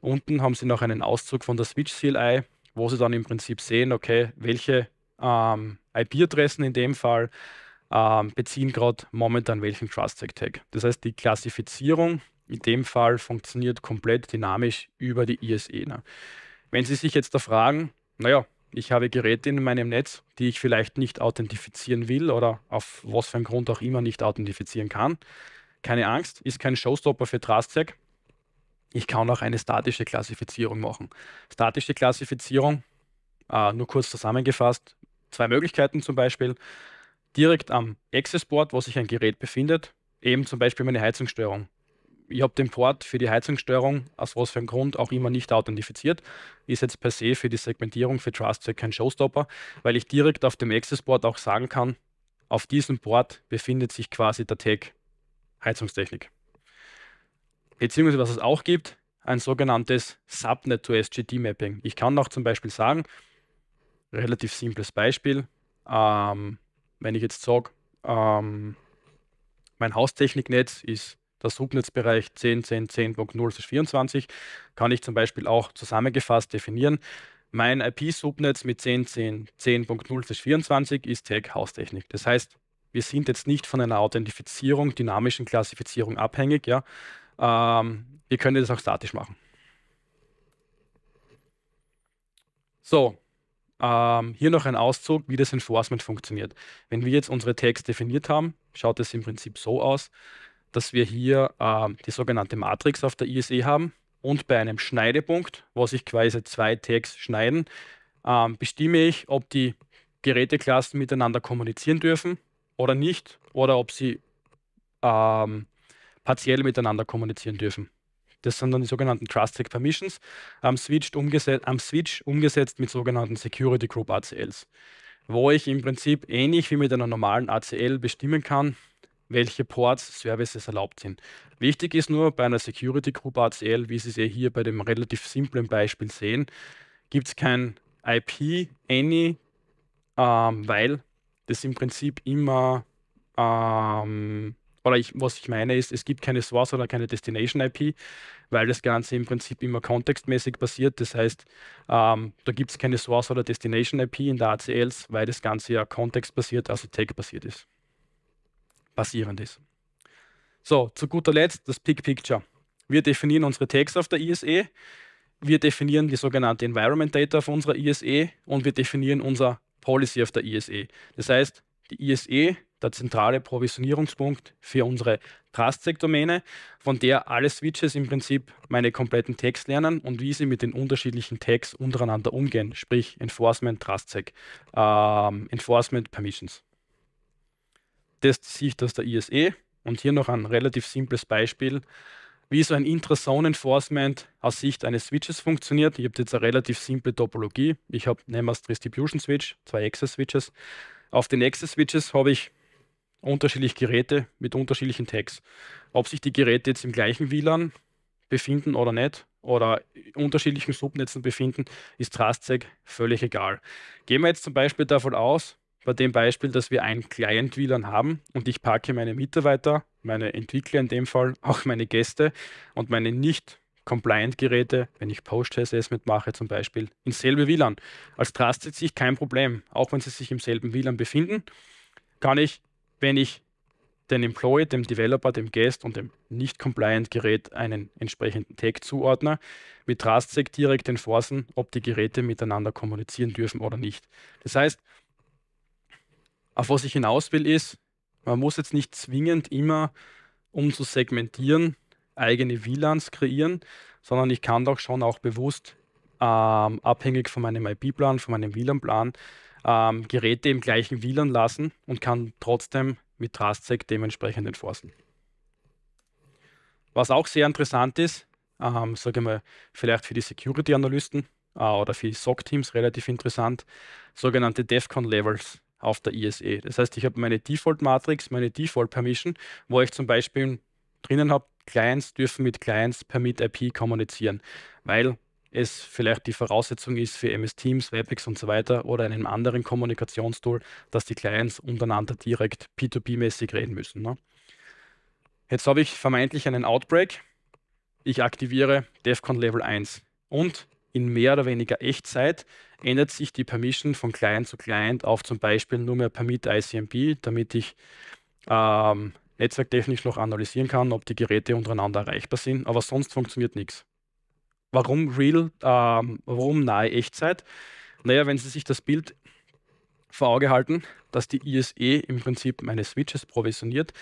Unten haben Sie noch einen Auszug von der Switch CLI, wo Sie dann im Prinzip sehen, okay, welche ähm, IP-Adressen in dem Fall ähm, beziehen gerade momentan welchen Trust-Tag. Das heißt, die Klassifizierung in dem Fall funktioniert komplett dynamisch über die ISE. Ne? Wenn Sie sich jetzt da fragen, naja, ich habe Geräte in meinem Netz, die ich vielleicht nicht authentifizieren will oder auf was für einen Grund auch immer nicht authentifizieren kann. Keine Angst, ist kein Showstopper für TrustSec. Ich kann auch eine statische Klassifizierung machen. Statische Klassifizierung, äh, nur kurz zusammengefasst, zwei Möglichkeiten zum Beispiel. Direkt am Access Board, wo sich ein Gerät befindet, eben zum Beispiel meine Heizungssteuerung ich habe den Port für die Heizungssteuerung aus was für einem Grund auch immer nicht authentifiziert. Ist jetzt per se für die Segmentierung für Trustzweck kein Showstopper, weil ich direkt auf dem Access board auch sagen kann, auf diesem Port befindet sich quasi der Tag Heizungstechnik. Beziehungsweise was es auch gibt, ein sogenanntes Subnet to SGD Mapping. Ich kann auch zum Beispiel sagen, relativ simples Beispiel, ähm, wenn ich jetzt sage, ähm, mein Haustechniknetz ist der Subnetzbereich 10, 10, 10.0/24 kann ich zum Beispiel auch zusammengefasst definieren. Mein IP-Subnetz mit 10, 10, 10.0/24 ist Tag Haustechnik. Das heißt, wir sind jetzt nicht von einer Authentifizierung, dynamischen Klassifizierung abhängig. Ja? Ähm, wir können das auch statisch machen. So, ähm, hier noch ein Auszug, wie das Enforcement funktioniert. Wenn wir jetzt unsere Tags definiert haben, schaut es im Prinzip so aus dass wir hier äh, die sogenannte Matrix auf der ISE haben und bei einem Schneidepunkt, wo sich quasi zwei Tags schneiden, äh, bestimme ich, ob die Geräteklassen miteinander kommunizieren dürfen oder nicht oder ob sie ähm, partiell miteinander kommunizieren dürfen. Das sind dann die sogenannten Trust Tag Permissions, am Switch, am Switch, umgesetzt mit sogenannten Security Group ACLs, wo ich im Prinzip ähnlich wie mit einer normalen ACL bestimmen kann, welche Ports Services erlaubt sind. Wichtig ist nur bei einer Security Group ACL, wie Sie es hier bei dem relativ simplen Beispiel sehen, gibt es kein IP, Any, ähm, weil das im Prinzip immer, ähm, oder ich, was ich meine ist, es gibt keine Source oder keine Destination IP, weil das Ganze im Prinzip immer kontextmäßig passiert. Das heißt, ähm, da gibt es keine Source oder Destination IP in der ACLs, weil das Ganze ja kontextbasiert, also tag-basiert ist basierend ist. So, zu guter Letzt das Big Picture. Wir definieren unsere Tags auf der ISE, wir definieren die sogenannte Environment Data auf unserer ISE und wir definieren unser Policy auf der ISE. Das heißt, die ISE, der zentrale Provisionierungspunkt für unsere Trust-Sec-Domäne, von der alle Switches im Prinzip meine kompletten Tags lernen und wie sie mit den unterschiedlichen Tags untereinander umgehen, sprich Enforcement, Trust-Sec, ähm, Enforcement, Permissions das sieht aus der ISE. Und hier noch ein relativ simples Beispiel, wie so ein Intra-Zone-Enforcement aus Sicht eines Switches funktioniert. Ich habe jetzt eine relativ simple Topologie. Ich habe nämlich Distribution Switch, zwei Access Switches. Auf den Access Switches habe ich unterschiedliche Geräte mit unterschiedlichen Tags. Ob sich die Geräte jetzt im gleichen WLAN befinden oder nicht, oder unterschiedlichen Subnetzen befinden, ist Trustzeg völlig egal. Gehen wir jetzt zum Beispiel davon aus, bei dem Beispiel, dass wir ein Client-WLAN haben und ich parke meine Mitarbeiter, meine Entwickler in dem Fall, <laughs> auch meine Gäste und meine nicht Compliant-Geräte, wenn ich Post-HSS mitmache zum Beispiel, ins selbe WLAN. Als Trust Trusted sich kein Problem, auch wenn sie sich im selben WLAN befinden, kann ich, wenn ich den Employee, dem Developer, dem Guest und dem Nicht-Compliant-Gerät einen entsprechenden Tag zuordne, mit TrustSec direkt enforcen, ob die Geräte miteinander kommunizieren dürfen oder nicht. Das heißt, auf was ich hinaus will, ist, man muss jetzt nicht zwingend immer, um zu segmentieren, eigene VLANs kreieren, sondern ich kann doch schon auch bewusst ähm, abhängig von meinem IP-Plan, von meinem WLAN-Plan, ähm, Geräte im gleichen WLAN lassen und kann trotzdem mit TrustSec dementsprechend entforsten. Was auch sehr interessant ist, ähm, sage ich mal, vielleicht für die Security-Analysten äh, oder für SOC-Teams relativ interessant, sogenannte DEFCON-Levels auf der ISE. Das heißt, ich habe meine Default-Matrix, meine Default-Permission, wo ich zum Beispiel drinnen habe, Clients dürfen mit Clients per Meet-IP kommunizieren, weil es vielleicht die Voraussetzung ist für MS Teams, WebEx und so weiter oder einem anderen Kommunikationstool, dass die Clients untereinander direkt P2P-mäßig reden müssen. Ne? Jetzt habe ich vermeintlich einen Outbreak. Ich aktiviere DEFCON Level 1 und in mehr oder weniger Echtzeit ändert sich die Permission von Client zu Client auf zum Beispiel nur mehr Permit ICMP, damit ich ähm, netzwerktechnisch noch analysieren kann, ob die Geräte untereinander erreichbar sind. Aber sonst funktioniert nichts. Warum real, ähm, warum nahe Echtzeit? Naja, wenn Sie sich das Bild vor Auge halten, dass die ISE im Prinzip meine Switches provisioniert,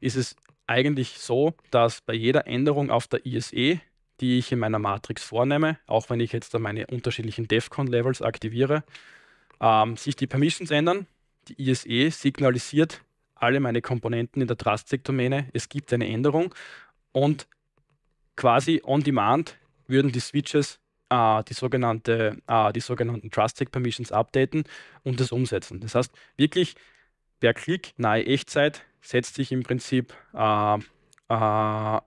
ist es eigentlich so, dass bei jeder Änderung auf der ISE die ich in meiner Matrix vornehme, auch wenn ich jetzt da meine unterschiedlichen DEFCON-Levels aktiviere, ähm, sich die Permissions ändern. Die ISE signalisiert alle meine Komponenten in der Trustic-Domäne, es gibt eine Änderung und quasi on demand würden die Switches äh, die, sogenannte, äh, die sogenannten Trustic-Permissions updaten und das umsetzen. Das heißt, wirklich per Klick nahe Echtzeit setzt sich im Prinzip äh, äh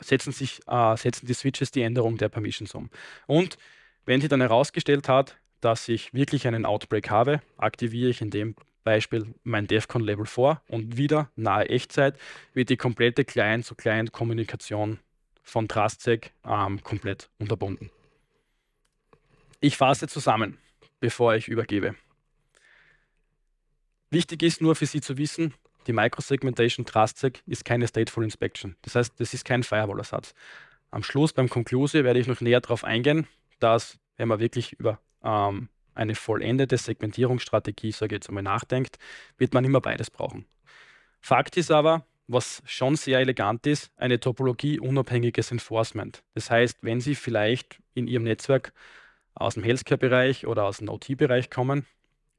setzen, sich, äh, setzen die Switches die Änderung der Permissions um. Und wenn sie dann herausgestellt hat, dass ich wirklich einen Outbreak habe, aktiviere ich in dem Beispiel mein DEFCON Level 4 und wieder nahe Echtzeit wird die komplette Client-zu-Client-Kommunikation von TrustSec ähm, komplett unterbunden. Ich fasse zusammen, bevor ich übergebe. Wichtig ist nur für Sie zu wissen, die Microsegmentation Trustsec ist keine Stateful Inspection. Das heißt, das ist kein Firewall-Ersatz. Am Schluss beim Conclusive werde ich noch näher darauf eingehen, dass, wenn man wirklich über ähm, eine vollendete Segmentierungsstrategie, sage ich jetzt einmal, nachdenkt, wird man immer beides brauchen. Fakt ist aber, was schon sehr elegant ist, eine topologieunabhängiges Enforcement. Das heißt, wenn Sie vielleicht in Ihrem Netzwerk aus dem Healthcare-Bereich oder aus dem OT-Bereich kommen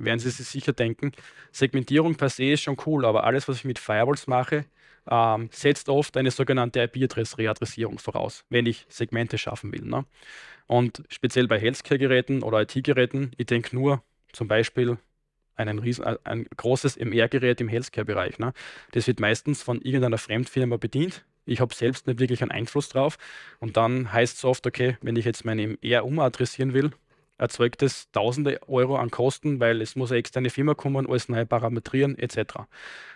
werden Sie sich sicher denken, Segmentierung per se ist schon cool, aber alles, was ich mit Firewalls mache, ähm, setzt oft eine sogenannte IP-Adress-Readressierung voraus, wenn ich Segmente schaffen will. Ne? Und speziell bei Healthcare-Geräten oder IT-Geräten, ich denke nur zum Beispiel einen riesen, äh, ein großes MR-Gerät im Healthcare-Bereich. Ne? Das wird meistens von irgendeiner Fremdfirma bedient. Ich habe selbst nicht wirklich einen Einfluss drauf. Und dann heißt es oft, okay, wenn ich jetzt mein MR umadressieren will, erzeugt es Tausende Euro an Kosten, weil es muss eine externe Firma kommen, alles neu parametrieren etc.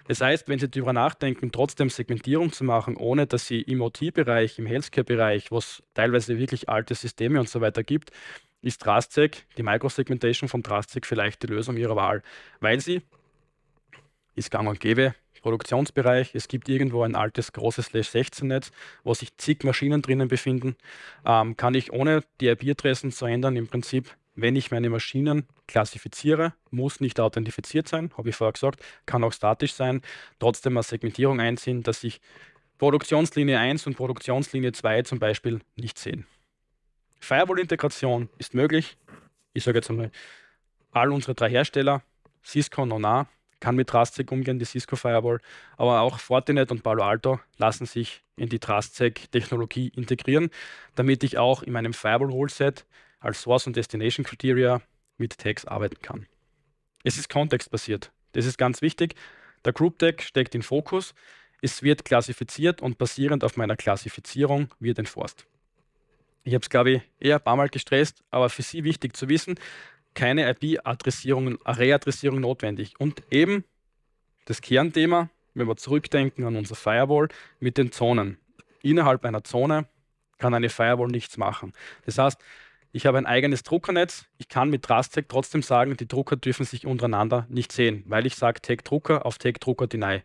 Das heißt, wenn Sie darüber nachdenken, trotzdem Segmentierung zu machen, ohne dass Sie im OT-Bereich, im Healthcare-Bereich, wo es teilweise wirklich alte Systeme und so weiter gibt, ist Trustsec, die Microsegmentation von Trustsec vielleicht die Lösung Ihrer Wahl, weil Sie, ist gang und gäbe, Produktionsbereich. Es gibt irgendwo ein altes großes Slash-16-Netz, wo sich zig Maschinen drinnen befinden. Ähm, kann ich ohne die IP-Adressen zu ändern im Prinzip wenn ich meine Maschinen klassifiziere, muss nicht authentifiziert sein, habe ich vorher gesagt, kann auch statisch sein, trotzdem eine Segmentierung einziehen, dass ich Produktionslinie 1 und Produktionslinie 2 zum Beispiel nicht sehen. Firewall-Integration ist möglich. Ich sage jetzt einmal, all unsere drei Hersteller, Cisco, Nonar, kann mit Trustsec umgehen, die Cisco Firewall, aber auch Fortinet und Palo Alto lassen sich in die Trustsec-Technologie integrieren, damit ich auch in meinem Firewall-Rule-Set als Source- und Destination-Criteria mit Tags arbeiten kann. Es ist kontextbasiert. Das ist ganz wichtig. Der Group Tag steckt in Fokus. Es wird klassifiziert und basierend auf meiner Klassifizierung wird entforst. Ich habe es, glaube ich, eher ein paar Mal gestresst, aber für Sie wichtig zu wissen, keine IP-Adressierung, Readressierung notwendig. Und eben das Kernthema, wenn wir zurückdenken an unser Firewall mit den Zonen. Innerhalb einer Zone kann eine Firewall nichts machen. Das heißt, ich habe ein eigenes Druckernetz. Ich kann mit Trusttech trotzdem sagen, die Drucker dürfen sich untereinander nicht sehen, weil ich sage Tech Drucker auf Tech Drucker Deny.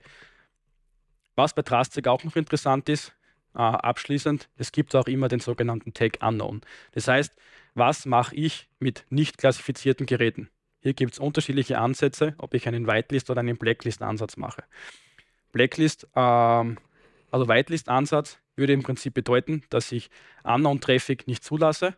Was bei Trusttech auch noch interessant ist, äh, abschließend, es gibt auch immer den sogenannten Tech Unknown. Das heißt, was mache ich mit nicht klassifizierten Geräten? Hier gibt es unterschiedliche Ansätze, ob ich einen Whitelist- oder einen Blacklist-Ansatz mache. Blacklist, ähm, also Whitelist-Ansatz würde im Prinzip bedeuten, dass ich Unknown Traffic nicht zulasse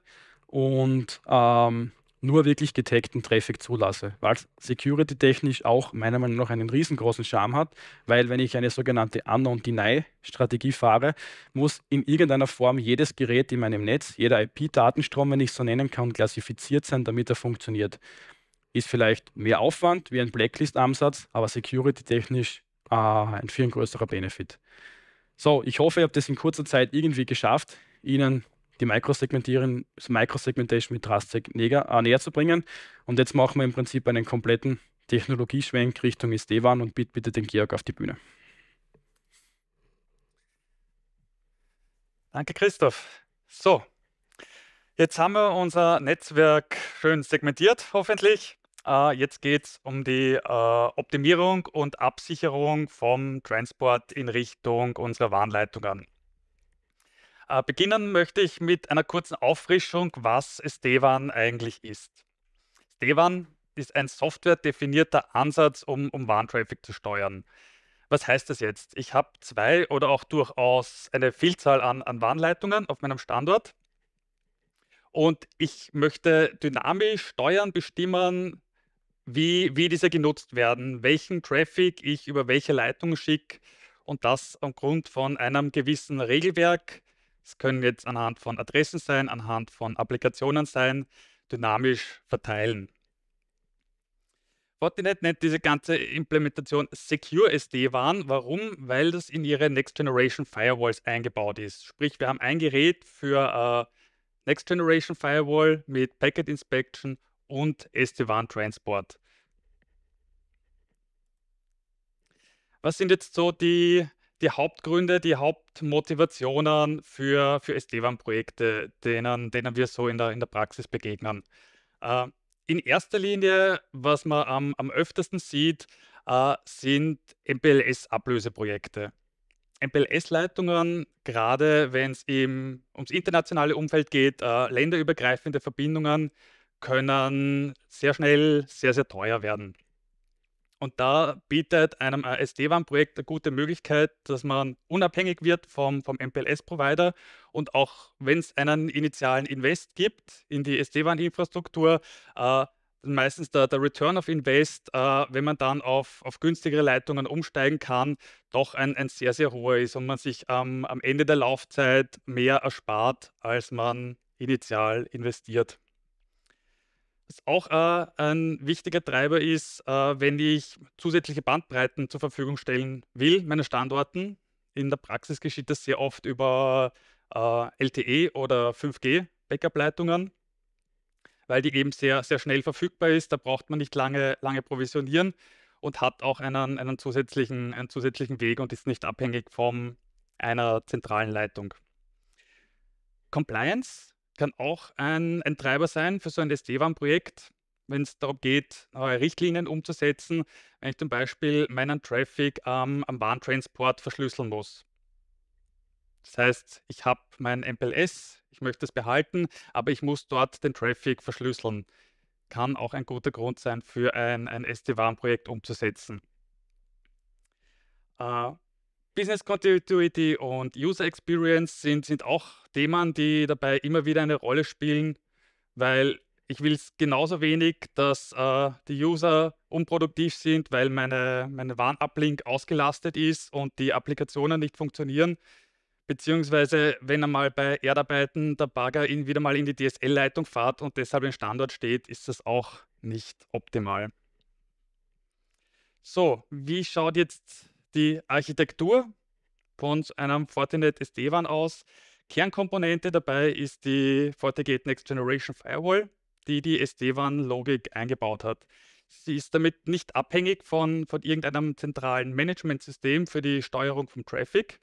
und ähm, nur wirklich getagten Traffic zulasse, was security-technisch auch meiner Meinung nach einen riesengroßen Charme hat, weil wenn ich eine sogenannte Unknown-Deny-Strategie fahre, muss in irgendeiner Form jedes Gerät in meinem Netz, jeder IP-Datenstrom, wenn ich so nennen kann, klassifiziert sein, damit er funktioniert. Ist vielleicht mehr Aufwand wie ein Blacklist-Ansatz, aber security-technisch äh, ein viel größerer Benefit. So, ich hoffe, ihr habt das in kurzer Zeit irgendwie geschafft, Ihnen die Microsegmentieren, Microsegmentation mit Trust-Seg äh, näher zu bringen. Und jetzt machen wir im Prinzip einen kompletten Technologieschwenk Richtung SD-WAN und bitte, bitte den Georg auf die Bühne. Danke, Christoph. So, jetzt haben wir unser Netzwerk schön segmentiert, hoffentlich. Äh, jetzt geht es um die äh, Optimierung und Absicherung vom Transport in Richtung unserer Warnleitung an. Äh, beginnen möchte ich mit einer kurzen Auffrischung, was Stevan eigentlich ist. Stevan ist ein softwaredefinierter Ansatz, um, um Warntraffic zu steuern. Was heißt das jetzt? Ich habe zwei oder auch durchaus eine Vielzahl an, an Warnleitungen auf meinem Standort und ich möchte dynamisch steuern, bestimmen, wie, wie diese genutzt werden, welchen Traffic ich über welche Leitung schicke und das aufgrund von einem gewissen Regelwerk, es können jetzt anhand von Adressen sein, anhand von Applikationen sein, dynamisch verteilen. Fortinet nennt diese ganze Implementation Secure SD-WAN. Warum? Weil das in ihre Next Generation Firewalls eingebaut ist. Sprich, wir haben ein Gerät für äh, Next Generation Firewall mit Packet Inspection und SD-WAN Transport. Was sind jetzt so die die Hauptgründe, die Hauptmotivationen für, für wan projekte denen, denen wir so in der, in der Praxis begegnen. Äh, in erster Linie, was man am, am öftesten sieht, äh, sind MPLS-Ablöseprojekte. MPLS-Leitungen, gerade wenn es ums internationale Umfeld geht, äh, länderübergreifende Verbindungen, können sehr schnell sehr, sehr teuer werden. Und da bietet einem SD-WAN-Projekt eine gute Möglichkeit, dass man unabhängig wird vom, vom MPLS-Provider und auch wenn es einen initialen Invest gibt in die SD-WAN-Infrastruktur, äh, meistens der, der, Return of Invest, äh, wenn man dann auf, auf günstigere Leitungen umsteigen kann, doch ein, ein sehr, sehr hoher ist und man sich ähm, am Ende der Laufzeit mehr erspart, als man initial investiert. Was auch äh, ein wichtiger Treiber ist, äh, wenn ich zusätzliche Bandbreiten zur Verfügung stellen will, meine Standorten. In der Praxis geschieht das sehr oft über äh, LTE oder 5G-Backup-Leitungen, weil die eben sehr, sehr schnell verfügbar ist. Da braucht man nicht lange, lange provisionieren und hat auch einen, einen, zusätzlichen, einen zusätzlichen Weg und ist nicht abhängig von einer zentralen Leitung. Compliance kann auch ein, ein Treiber sein für so ein SD-WAN-Projekt, wenn es darum geht, neue Richtlinien umzusetzen, wenn ich zum Beispiel meinen Traffic ähm, am Warntransport verschlüsseln muss. Das heißt, ich habe mein MPLS, ich möchte es behalten, aber ich muss dort den Traffic verschlüsseln. Kann auch ein guter Grund sein, für ein, ein SD-WAN-Projekt umzusetzen. Äh, Business Continuity und User Experience sind, sind auch Themen, die dabei immer wieder eine Rolle spielen, weil ich will es genauso wenig, dass äh, die User unproduktiv sind, weil meine, meine Warn-Uplink ausgelastet ist und die Applikationen nicht funktionieren. Beziehungsweise, wenn einmal bei Erdarbeiten der Bagger ihn wieder mal in die DSL-Leitung fährt und deshalb im Standort steht, ist das auch nicht optimal. So, wie schaut jetzt die Architektur von einem Fortinet SD-WAN aus. Kernkomponente dabei ist die FortiGate Next Generation Firewall, die die SD-WAN-Logik eingebaut hat. Sie ist damit nicht abhängig von, von irgendeinem zentralen Managementsystem für die Steuerung vom Traffic,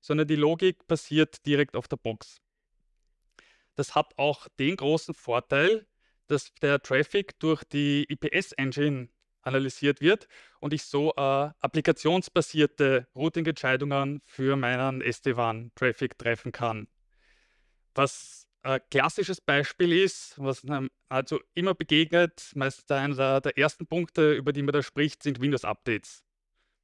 sondern die Logik basiert direkt auf der Box. Das hat auch den großen Vorteil, dass der Traffic durch die IPS-Engine analysiert wird und ich so äh, applikationsbasierte Routing-Entscheidungen für meinen SD-WAN-Traffic treffen kann. Was ein äh, klassisches Beispiel ist, was einem also immer begegnet, meistens einer der ersten Punkte, über die man da spricht, sind Windows-Updates.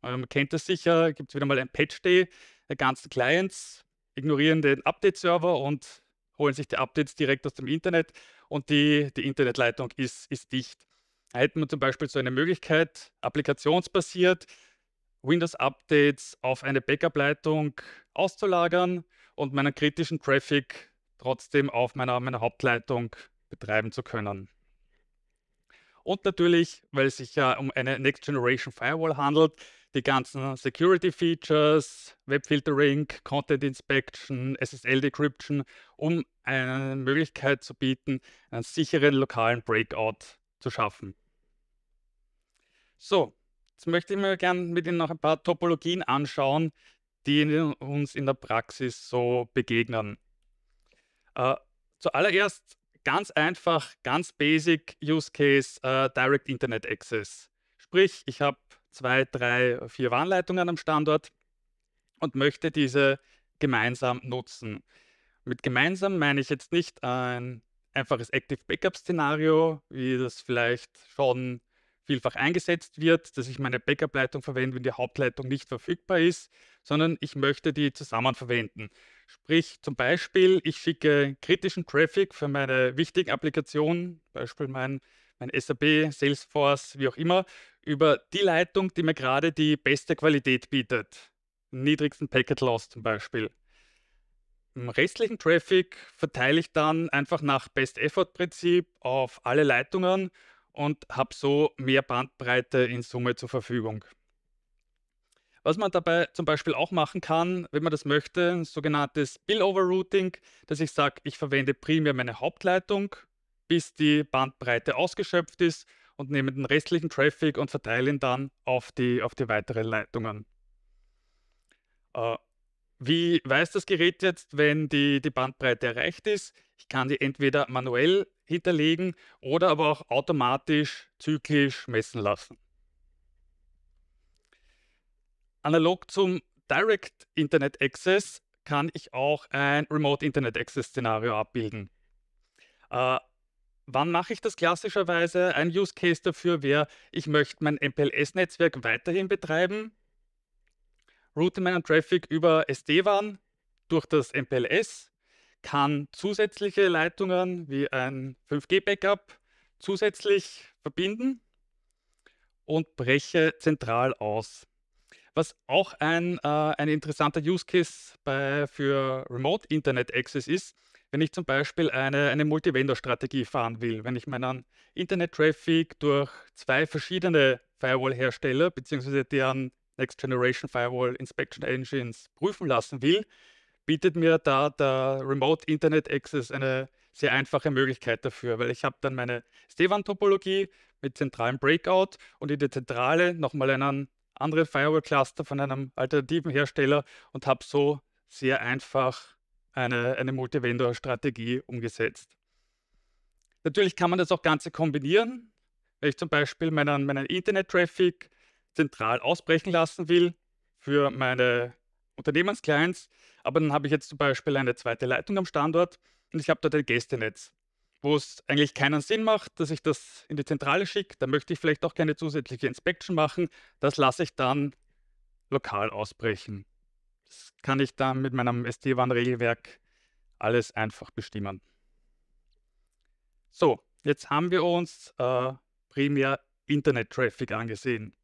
Man ähm, kennt das sicher, gibt es wieder mal ein Patch-Day, die ganzen Clients ignorieren den Update-Server und holen sich die Updates direkt aus dem Internet und die, die Internetleitung ist, ist dicht hätten wir zum Beispiel so eine Möglichkeit, applikationsbasiert Windows-Updates auf eine Backup-Leitung auszulagern und meinen kritischen Traffic trotzdem auf meiner, meiner Hauptleitung betreiben zu können. Und natürlich, weil es sich ja um eine Next Generation Firewall handelt, die ganzen Security Features, Webfiltering, Content Inspection, SSL Decryption, um eine Möglichkeit zu bieten, einen sicheren lokalen Breakout zu schaffen. So, jetzt möchte ich mir gerne mit Ihnen noch ein paar Topologien anschauen, die uns in der Praxis so begegnen. Äh, zuallererst ganz einfach, ganz basic Use Case äh, Direct Internet Access. Sprich, ich habe zwei, drei, vier Warnleitungen am Standort und möchte diese gemeinsam nutzen. Mit gemeinsam meine ich jetzt nicht ein einfaches Active Backup Szenario, wie das vielleicht schon vielfach eingesetzt wird, dass ich meine Backup-Leitung verwende, wenn die Hauptleitung nicht verfügbar ist, sondern ich möchte die zusammen verwenden. Sprich zum Beispiel, ich schicke kritischen Traffic für meine wichtigen Applikationen, Beispiel mein, mein SAP, Salesforce, wie auch immer, über die Leitung, die mir gerade die beste Qualität bietet. Niedrigsten Packet Loss zum Beispiel. Im restlichen Traffic verteile ich dann einfach nach Best Effort Prinzip auf alle Leitungen und habe so mehr Bandbreite in Summe zur Verfügung. Was man dabei zum Beispiel auch machen kann, wenn man das möchte, ein sogenanntes Spillover Routing, dass ich sage, ich verwende primär meine Hauptleitung, bis die Bandbreite ausgeschöpft ist und nehme den restlichen Traffic und verteile ihn dann auf die, auf die weiteren Leitungen. Äh, wie weiß das Gerät jetzt, wenn die, die Bandbreite erreicht ist? Ich kann die entweder manuell hinterlegen oder aber auch automatisch zyklisch messen lassen. Analog zum Direct Internet Access kann ich auch ein Remote Internet Access Szenario abbilden. Äh, wann mache ich das klassischerweise? Ein Use Case dafür wäre, ich möchte mein MPLS-Netzwerk weiterhin betreiben, route meinen Traffic über SD-WAN durch das MPLS kann zusätzliche Leitungen wie ein 5G-Backup zusätzlich verbinden und breche zentral aus. Was auch ein, äh, ein interessanter Use Case bei, für Remote Internet Access ist, wenn ich zum Beispiel eine, eine Multivendor-Strategie fahren will, wenn ich meinen Internet-Traffic durch zwei verschiedene Firewall-Hersteller bzw. deren Next Generation Firewall Inspection Engines prüfen lassen will, bietet mir da der Remote Internet Access eine sehr einfache Möglichkeit dafür, weil ich habe dann meine Stevan-Topologie mit zentralem Breakout und in der Zentrale nochmal einen anderen Firewall-Cluster von einem alternativen Hersteller und habe so sehr einfach eine, eine Multivendor-Strategie umgesetzt. Natürlich kann man das auch Ganze kombinieren. Wenn ich zum Beispiel meinen, meinen Internet-Traffic zentral ausbrechen lassen will für meine Unternehmens aber dann habe ich jetzt zum Beispiel eine zweite Leitung am Standort und ich habe dort ein Gästenetz, wo es eigentlich keinen Sinn macht, dass ich das in die Zentrale schicke. Da möchte ich vielleicht auch keine zusätzliche Inspection machen. Das lasse ich dann lokal ausbrechen. Das kann ich dann mit meinem SD-WAN-Regelwerk alles einfach bestimmen. So, jetzt haben wir uns äh, primär Internet-Traffic angesehen.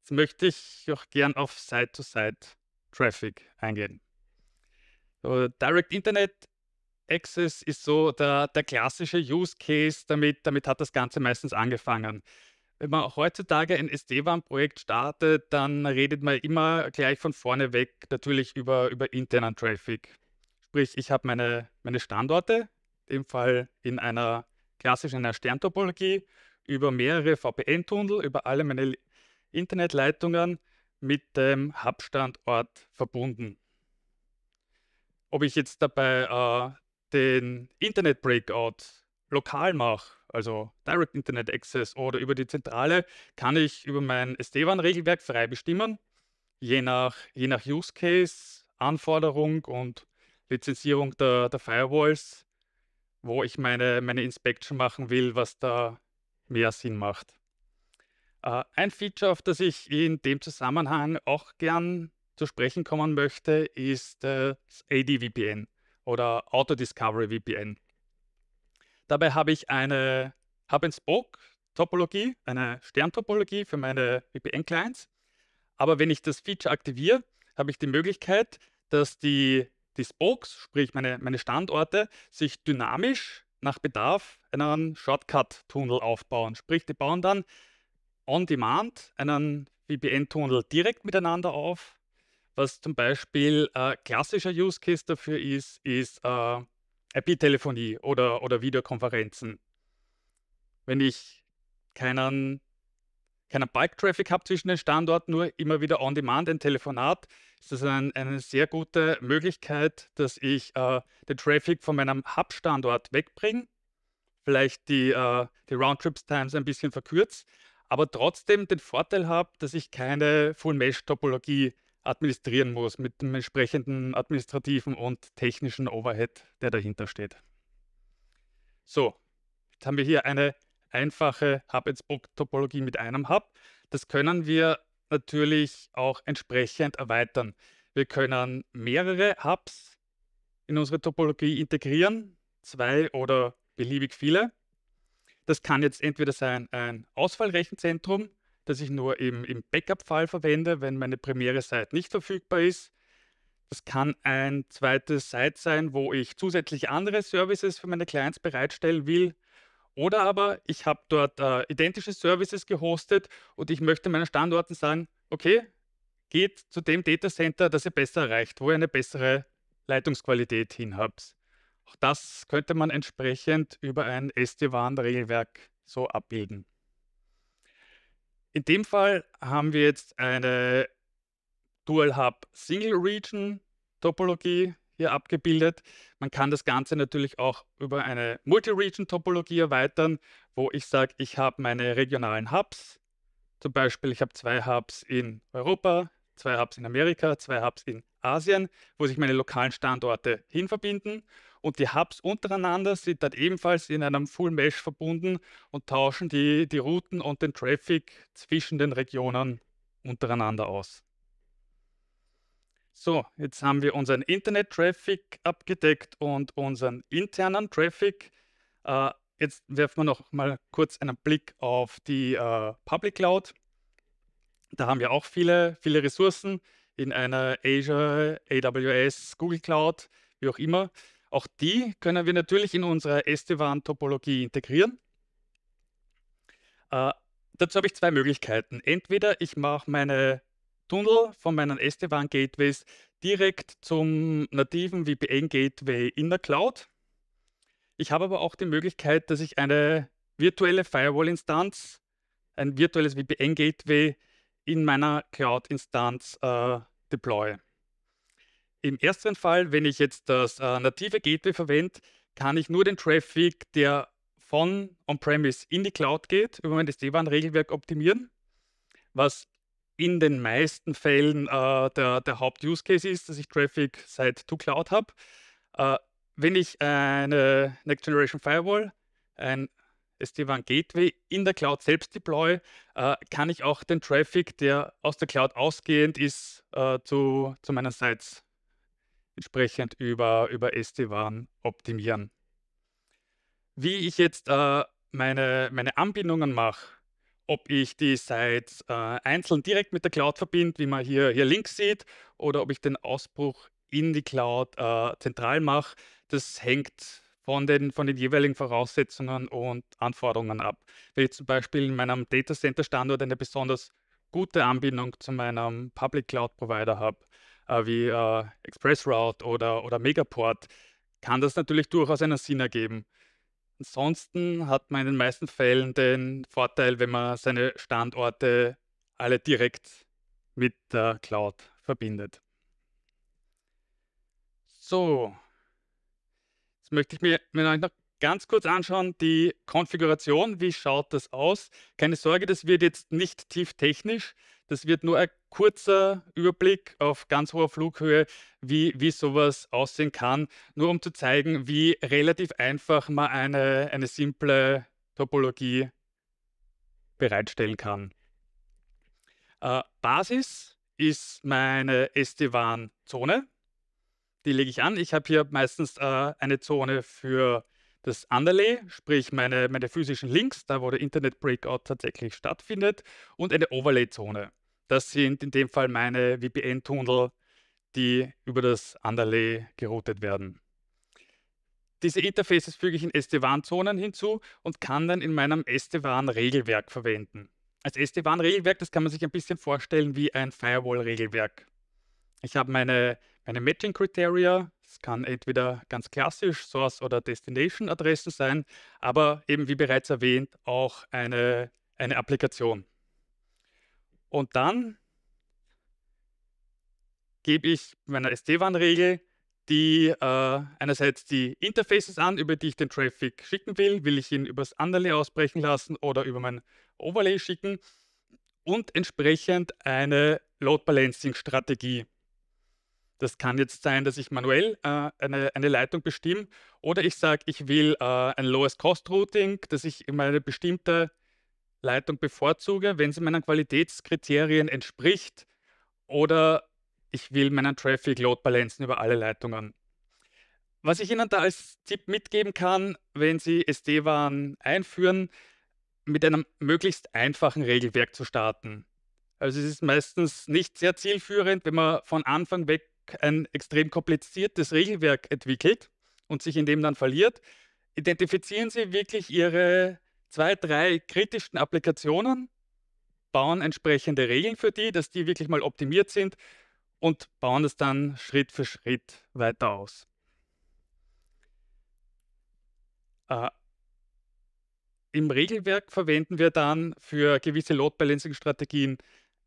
Jetzt möchte ich auch gern auf Side-to-Side Traffic eingehen. So, Direct Internet Access ist so der, der klassische Use Case, damit, damit hat das Ganze meistens angefangen. Wenn man heutzutage ein SD-WAN-Projekt startet, dann redet man immer gleich von vorne weg natürlich über, über internen Traffic. Sprich, ich habe meine, meine Standorte, im Fall in einer klassischen einer Sterntopologie, über mehrere VPN-Tunnel, über alle meine Internetleitungen mit dem Hubstandort verbunden. Ob ich jetzt dabei äh, den Internet-Breakout lokal mache, also Direct Internet Access oder über die Zentrale, kann ich über mein SD-WAN-Regelwerk frei bestimmen, je nach, je nach Use Case, Anforderung und Lizenzierung der, der Firewalls, wo ich meine, meine Inspection machen will, was da mehr Sinn macht. Äh, ein Feature, auf das ich in dem Zusammenhang auch gern zu sprechen kommen möchte, ist äh, das AD-VPN oder Auto Discovery VPN. Dabei habe ich eine Hub-and-Spoke-Topologie, eine Sterntopologie für meine VPN-Clients. Aber wenn ich das Feature aktiviere, habe ich die Möglichkeit, dass die, die Spokes, sprich meine, meine Standorte, sich dynamisch nach Bedarf einen Shortcut-Tunnel aufbauen. Sprich, die bauen dann on demand einen VPN-Tunnel direkt miteinander auf. Was zum Beispiel äh, klassischer Use Case dafür ist, ist äh, IP-Telefonie oder, oder Videokonferenzen. Wenn ich keinen, keinen Bulk-Traffic habe zwischen den Standorten, nur immer wieder on demand ein Telefonat, ist das ein, eine sehr gute Möglichkeit, dass ich äh, den Traffic von meinem Hub-Standort wegbringe vielleicht die, äh, die Roundtrips-Times ein bisschen verkürze, aber trotzdem den Vorteil habe, dass ich keine Full-Mesh-Topologie administrieren muss mit dem entsprechenden administrativen und technischen Overhead, der dahinter steht. So, jetzt haben wir hier eine einfache Hub-and-Spoke-Topologie mit einem Hub. Das können wir natürlich auch entsprechend erweitern. Wir können mehrere Hubs in unsere Topologie integrieren, zwei oder beliebig viele. Das kann jetzt entweder sein ein Ausfallrechenzentrum, das ich nur im, im Backup-Fall verwende, wenn meine primäre Site nicht verfügbar ist. Das kann ein zweites Site sein, wo ich zusätzlich andere Services für meine Clients bereitstellen will. Oder aber ich habe dort äh, identische Services gehostet und ich möchte meinen Standorten sagen, okay, geht zu dem Datacenter, das ihr besser erreicht, wo ihr eine bessere Leitungsqualität hin habt. Auch das könnte man entsprechend über ein SD-WAN-Regelwerk so abbilden. In dem Fall haben wir jetzt eine Dual Hub Single Region Topologie hier abgebildet. Man kann das Ganze natürlich auch über eine Multi-Region-Topologie erweitern, wo ich sage, ich habe meine regionalen Hubs. Zum Beispiel, ich habe zwei Hubs in Europa, zwei Hubs in Amerika, zwei Hubs in Asien, wo sich meine lokalen Standorte hinverbinden und die Hubs untereinander sind dann ebenfalls in einem Full Mesh verbunden und tauschen die, die Routen und den Traffic zwischen den Regionen untereinander aus. So, jetzt haben wir unseren Internet-Traffic abgedeckt und unseren internen Traffic. Äh, jetzt werfen wir noch mal kurz einen Blick auf die äh, Public Cloud. Da haben wir auch viele, viele Ressourcen in einer Azure, AWS, Google Cloud, wie auch immer. Auch die können wir natürlich in unserer Estevan-Topologie integrieren. Äh, dazu habe ich zwei Möglichkeiten. Entweder ich mache meine Tunnel von meinen Estevan-Gateways direkt zum nativen VPN-Gateway in der Cloud. Ich habe aber auch die Möglichkeit, dass ich eine virtuelle Firewall-Instanz, ein virtuelles VPN-Gateway in meiner Cloud-Instanz äh, deploye. Im ersten Fall, wenn ich jetzt das äh, native Gateway verwende, kann ich nur den Traffic, der von On-Premise in die Cloud geht, über mein SD-WAN-Regelwerk optimieren, was in den meisten Fällen äh, der, der Haupt-Use-Case ist, dass ich Traffic Side-to-Cloud habe. Äh, wenn ich eine Next-Generation Firewall, ein SD-WAN Gateway in der Cloud selbst deploy, äh, kann ich auch den Traffic, der aus der Cloud ausgehend ist, äh, zu, zu meinen Sites entsprechend über, über SD-WAN optimieren. Wie ich jetzt äh, meine, meine Anbindungen mache, ob ich die Sites äh, einzeln direkt mit der Cloud verbinde, wie man hier, hier links sieht, oder ob ich den Ausbruch in die Cloud äh, zentral mache, das hängt von den, von den jeweiligen Voraussetzungen und Anforderungen ab. Wenn ich zum Beispiel in meinem Datacenter-Standort eine besonders gute Anbindung zu meinem Public Cloud Provider habe, äh, wie äh, Express Route oder, oder Megaport, kann das natürlich durchaus einen Sinn ergeben. Ansonsten hat man in den meisten Fällen den Vorteil, wenn man seine Standorte alle direkt mit der Cloud verbindet. So, jetzt möchte ich mir noch ganz kurz anschauen, die Konfiguration, wie schaut das aus? Keine Sorge, das wird jetzt nicht tief technisch, das wird nur ein kurzer Überblick auf ganz hoher Flughöhe, wie, wie sowas aussehen kann, nur um zu zeigen, wie relativ einfach man eine, eine simple Topologie bereitstellen kann. Äh, Basis ist meine SD-WAN-Zone. Die lege ich an. Ich habe hier meistens äh, eine Zone für das Underlay, sprich meine, meine physischen Links, da wo der Internet Breakout tatsächlich stattfindet, und eine Overlay-Zone. Das sind in dem Fall meine VPN-Tunnel, die über das Underlay geroutet werden. Diese Interfaces füge ich in SD-WAN-Zonen hinzu und kann dann in meinem SD-WAN-Regelwerk verwenden. Als SD-WAN-Regelwerk, das kann man sich ein bisschen vorstellen wie ein Firewall-Regelwerk. Ich habe meine, meine Matching-Criteria. Es kann entweder ganz klassisch Source- oder Destination-Adressen sein, aber eben wie bereits erwähnt auch eine, eine Applikation. Und dann gebe ich meiner SD-WAN-Regel die äh, einerseits die Interfaces an, über die ich den Traffic schicken will. Will ich ihn übers Underlay ausbrechen lassen oder über mein Overlay schicken? Und entsprechend eine Load Balancing Strategie das kann jetzt sein, dass ich manuell äh, eine, eine, Leitung bestimme oder ich sage, ich will äh, ein Lowest-Cost-Routing, dass ich immer eine bestimmte Leitung bevorzuge, wenn sie meinen Qualitätskriterien entspricht oder ich will meinen Traffic Load Balancen über alle Leitungen. Was ich Ihnen da als Tipp mitgeben kann, wenn Sie SD-WAN einführen, mit einem möglichst einfachen Regelwerk zu starten. Also es ist meistens nicht sehr zielführend, wenn man von Anfang weg ein extrem kompliziertes Regelwerk entwickelt und sich in dem dann verliert, identifizieren Sie wirklich Ihre zwei, drei kritischsten Applikationen, bauen entsprechende Regeln für die, dass die wirklich mal optimiert sind und bauen es dann Schritt für Schritt weiter aus. Äh, Im Regelwerk verwenden wir dann für gewisse Load Balancing Strategien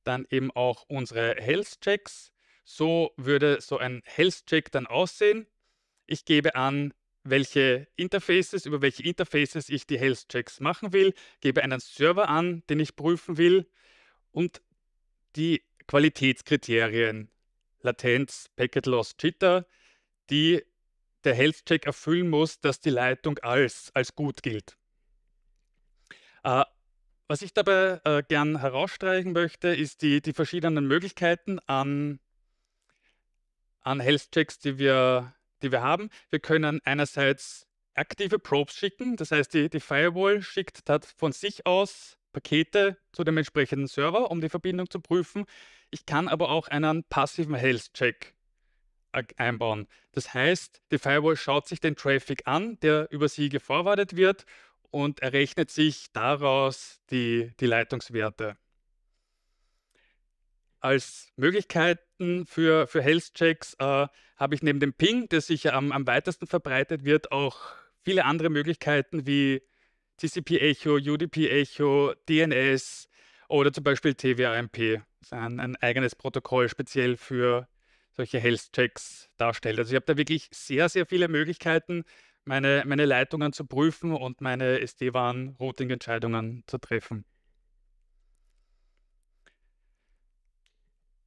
dann eben auch unsere Health Checks, so würde so ein Health-Check dann aussehen. Ich gebe an, welche Interfaces, über welche Interfaces ich die Health-Checks machen will, gebe einen Server an, den ich prüfen will und die Qualitätskriterien, Latenz, Packet Loss, Jitter, die der Health-Check erfüllen muss, dass die Leitung als, als gut gilt. Äh, was ich dabei äh, gern herausstreichen möchte, ist die, die verschiedenen Möglichkeiten an an Health Checks, die wir, die wir haben. Wir können einerseits aktive Probes schicken, das heißt, die, die Firewall schickt von sich aus Pakete zu dem entsprechenden Server, um die Verbindung zu prüfen. Ich kann aber auch einen passiven Health Check äh, einbauen. Das heißt, die Firewall schaut sich den Traffic an, der über sie geforwardet wird und errechnet sich daraus die, die Leitungswerte. Als Möglichkeit Listen für, für Health-Checks äh, habe ich neben dem Ping, der sicher am, am weitesten verbreitet wird, auch viele andere Möglichkeiten wie TCP-Echo, UDP-Echo, DNS oder zum Beispiel TWRMP, das ein, ein eigenes Protokoll speziell für solche Health-Checks darstellt. Also ich habe da wirklich sehr, sehr viele Möglichkeiten, meine, meine Leitungen zu prüfen und meine SD-WAN-Routing-Entscheidungen zu treffen.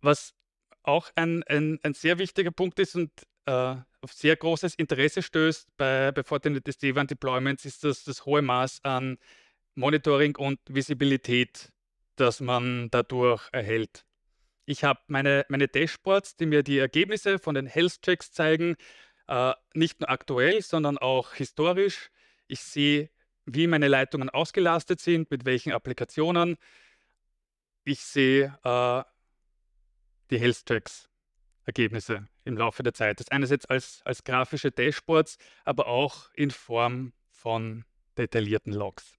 Was auch ein, ein, ein sehr wichtiger Punkt ist und äh, auf sehr großes Interesse stößt bei, bei Fortinet SD-WAN Deployments, ist das, das hohe Maß an Monitoring und Visibilität, das man dadurch erhält. Ich habe meine, meine Dashboards, die mir die Ergebnisse von den Health-Checks zeigen, äh, nicht nur aktuell, sondern auch historisch. Ich sehe, wie meine Leitungen ausgelastet sind, mit welchen Applikationen. Ich sehe, äh, die Health-Tracks-Ergebnisse im Laufe der Zeit. Das einerseits als, als grafische Dashboards, aber auch in Form von detaillierten Logs.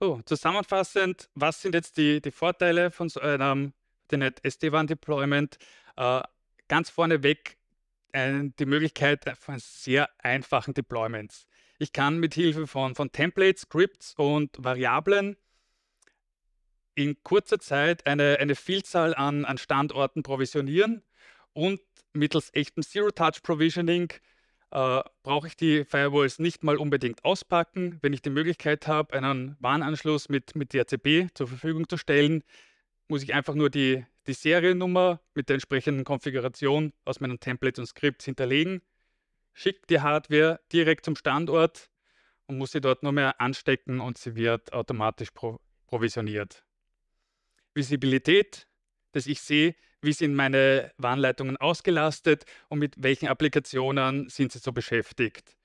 So, zusammenfassend, was sind jetzt die, die Vorteile von so einem Internet SD-WAN-Deployment? Äh, ganz vorneweg äh, die Möglichkeit von sehr einfachen Deployments. Ich kann mit Hilfe von, von Templates, Scripts und Variablen in kurzer Zeit eine, eine Vielzahl an, an Standorten provisionieren und mittels echtem Zero-Touch-Provisioning äh, brauche ich die Firewalls nicht mal unbedingt auspacken. Wenn ich die Möglichkeit habe, einen Warnanschluss mit, mit DHCP zur Verfügung zu stellen, muss ich einfach nur die, die Seriennummer mit der entsprechenden Konfiguration aus meinen Templates und Scripts hinterlegen, schicke die Hardware direkt zum Standort und muss sie dort nur mehr anstecken und sie wird automatisch pro provisioniert. Visibilität, dass ich sehe, wie sind meine Warnleitungen ausgelastet und mit welchen Applikationen sind sie so beschäftigt.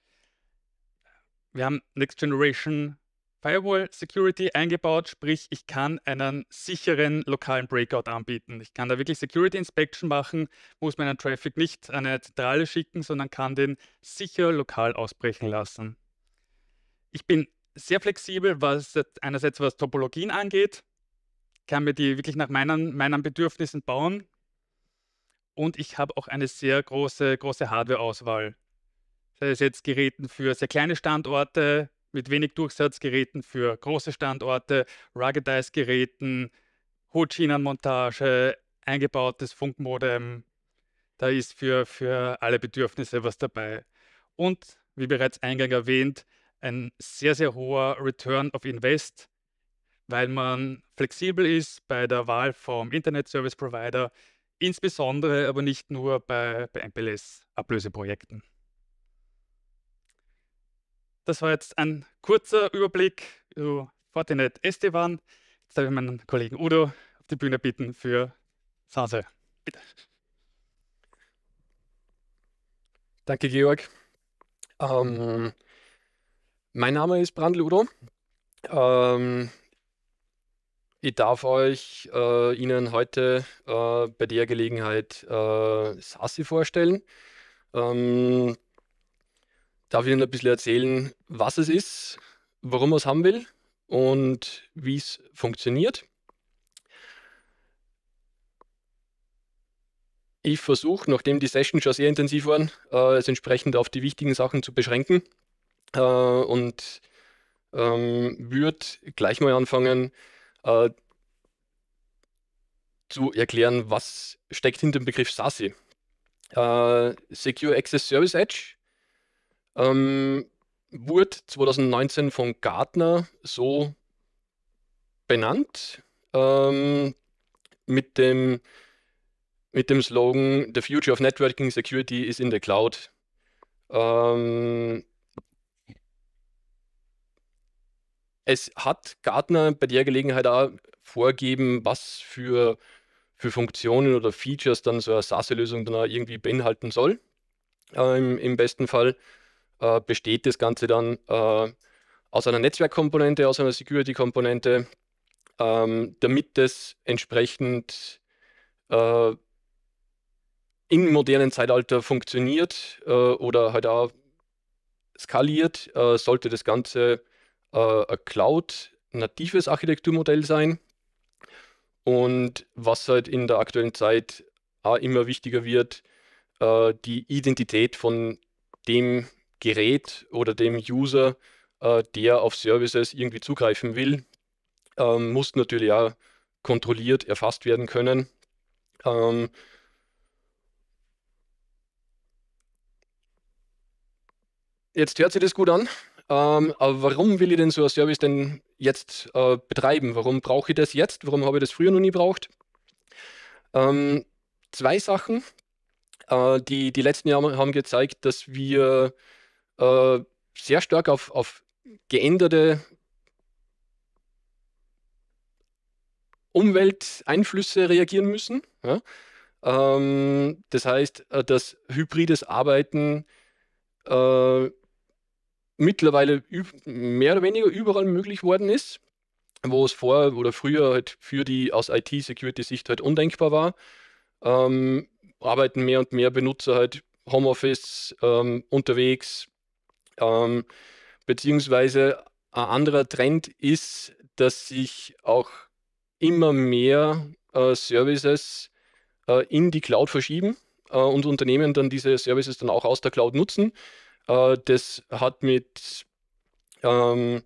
Wir haben Next Generation Firewall Security eingebaut, sprich ich kann einen sicheren lokalen Breakout anbieten. Ich kann da wirklich Security Inspection machen, muss meinen Traffic nicht an eine Zentrale schicken, sondern kann den sicher lokal ausbrechen lassen. Ich bin sehr flexibel, was einerseits was Topologien angeht kann mir die wirklich nach meinen, meinen Bedürfnissen bauen. Und ich habe auch eine sehr große, große Hardware-Auswahl. Sei es jetzt Geräten für sehr kleine Standorte, mit wenig Durchsatzgeräten für große Standorte, Ruggedized-Geräten, hohe montage eingebautes Funkmodem. Da ist für, für alle Bedürfnisse was dabei. Und wie bereits eingangs erwähnt, ein sehr, sehr hoher Return of Invest weil man flexibel ist bei der Wahl vom Internet Service Provider, insbesondere aber nicht nur bei, bei MPLS-Ablöseprojekten. Das war jetzt ein kurzer Überblick zu Fortinet Esteban. Jetzt darf ich meinen Kollegen Udo auf die Bühne bitten für Sase. Bitte. Danke, Georg. Ähm, mein Name ist Brandl Udo. Ähm, ich darf euch äh, Ihnen heute äh, bei der Gelegenheit äh, Sassi vorstellen. Ähm, darf ich Ihnen ein bisschen erzählen, was es ist, warum man es haben will und wie es funktioniert. Ich versuche, nachdem die Sessions schon sehr intensiv waren, äh, es entsprechend auf die wichtigen Sachen zu beschränken äh, und ähm, würde gleich mal anfangen äh, zu erklären, was steckt hinter dem Begriff SASE. Äh, Secure Access Service Edge ähm, wurde 2019 von Gartner so benannt ähm, mit, dem, mit dem Slogan The Future of Networking Security is in the Cloud. Ähm, es hat Gartner bei der Gelegenheit auch vorgeben, was für, für Funktionen oder Features dann so eine SaaS-Lösung dann auch irgendwie beinhalten soll. Äh, im, im, besten Fall äh, besteht das Ganze dann äh, aus einer Netzwerkkomponente, aus einer Security-Komponente, ähm, damit das entsprechend äh, im modernen Zeitalter funktioniert äh, oder halt auch skaliert, äh, sollte das Ganze äh, ein Cloud-natives Architekturmodell sein. Und was halt in der aktuellen Zeit auch immer wichtiger wird, äh, die Identität von dem Gerät oder dem User, äh, der auf Services irgendwie zugreifen will, ähm, muss natürlich auch kontrolliert erfasst werden können. Ähm, jetzt hört sich das gut an. Ähm, aber warum will ich denn so einen Service denn jetzt äh, betreiben? Warum brauche ich das jetzt? Warum habe ich das früher noch nie braucht? Ähm, zwei Sachen. Äh, die, die letzten Jahre haben gezeigt, dass wir äh, sehr stark auf, auf geänderte Umwelteinflüsse reagieren müssen. Ja? Ähm, das heißt, äh, dass hybrides Arbeiten äh, mittlerweile mehr oder weniger überall möglich worden ist, wo es vor oder früher halt für die aus IT-Security-Sicht halt undenkbar war, ähm, arbeiten mehr und mehr Benutzer halt Homeoffice ähm, unterwegs, ähm, beziehungsweise ein anderer Trend ist, dass sich auch immer mehr äh, Services äh, in die Cloud verschieben äh, und Unternehmen dann diese Services dann auch aus der Cloud nutzen. Äh, das hat mit ähm,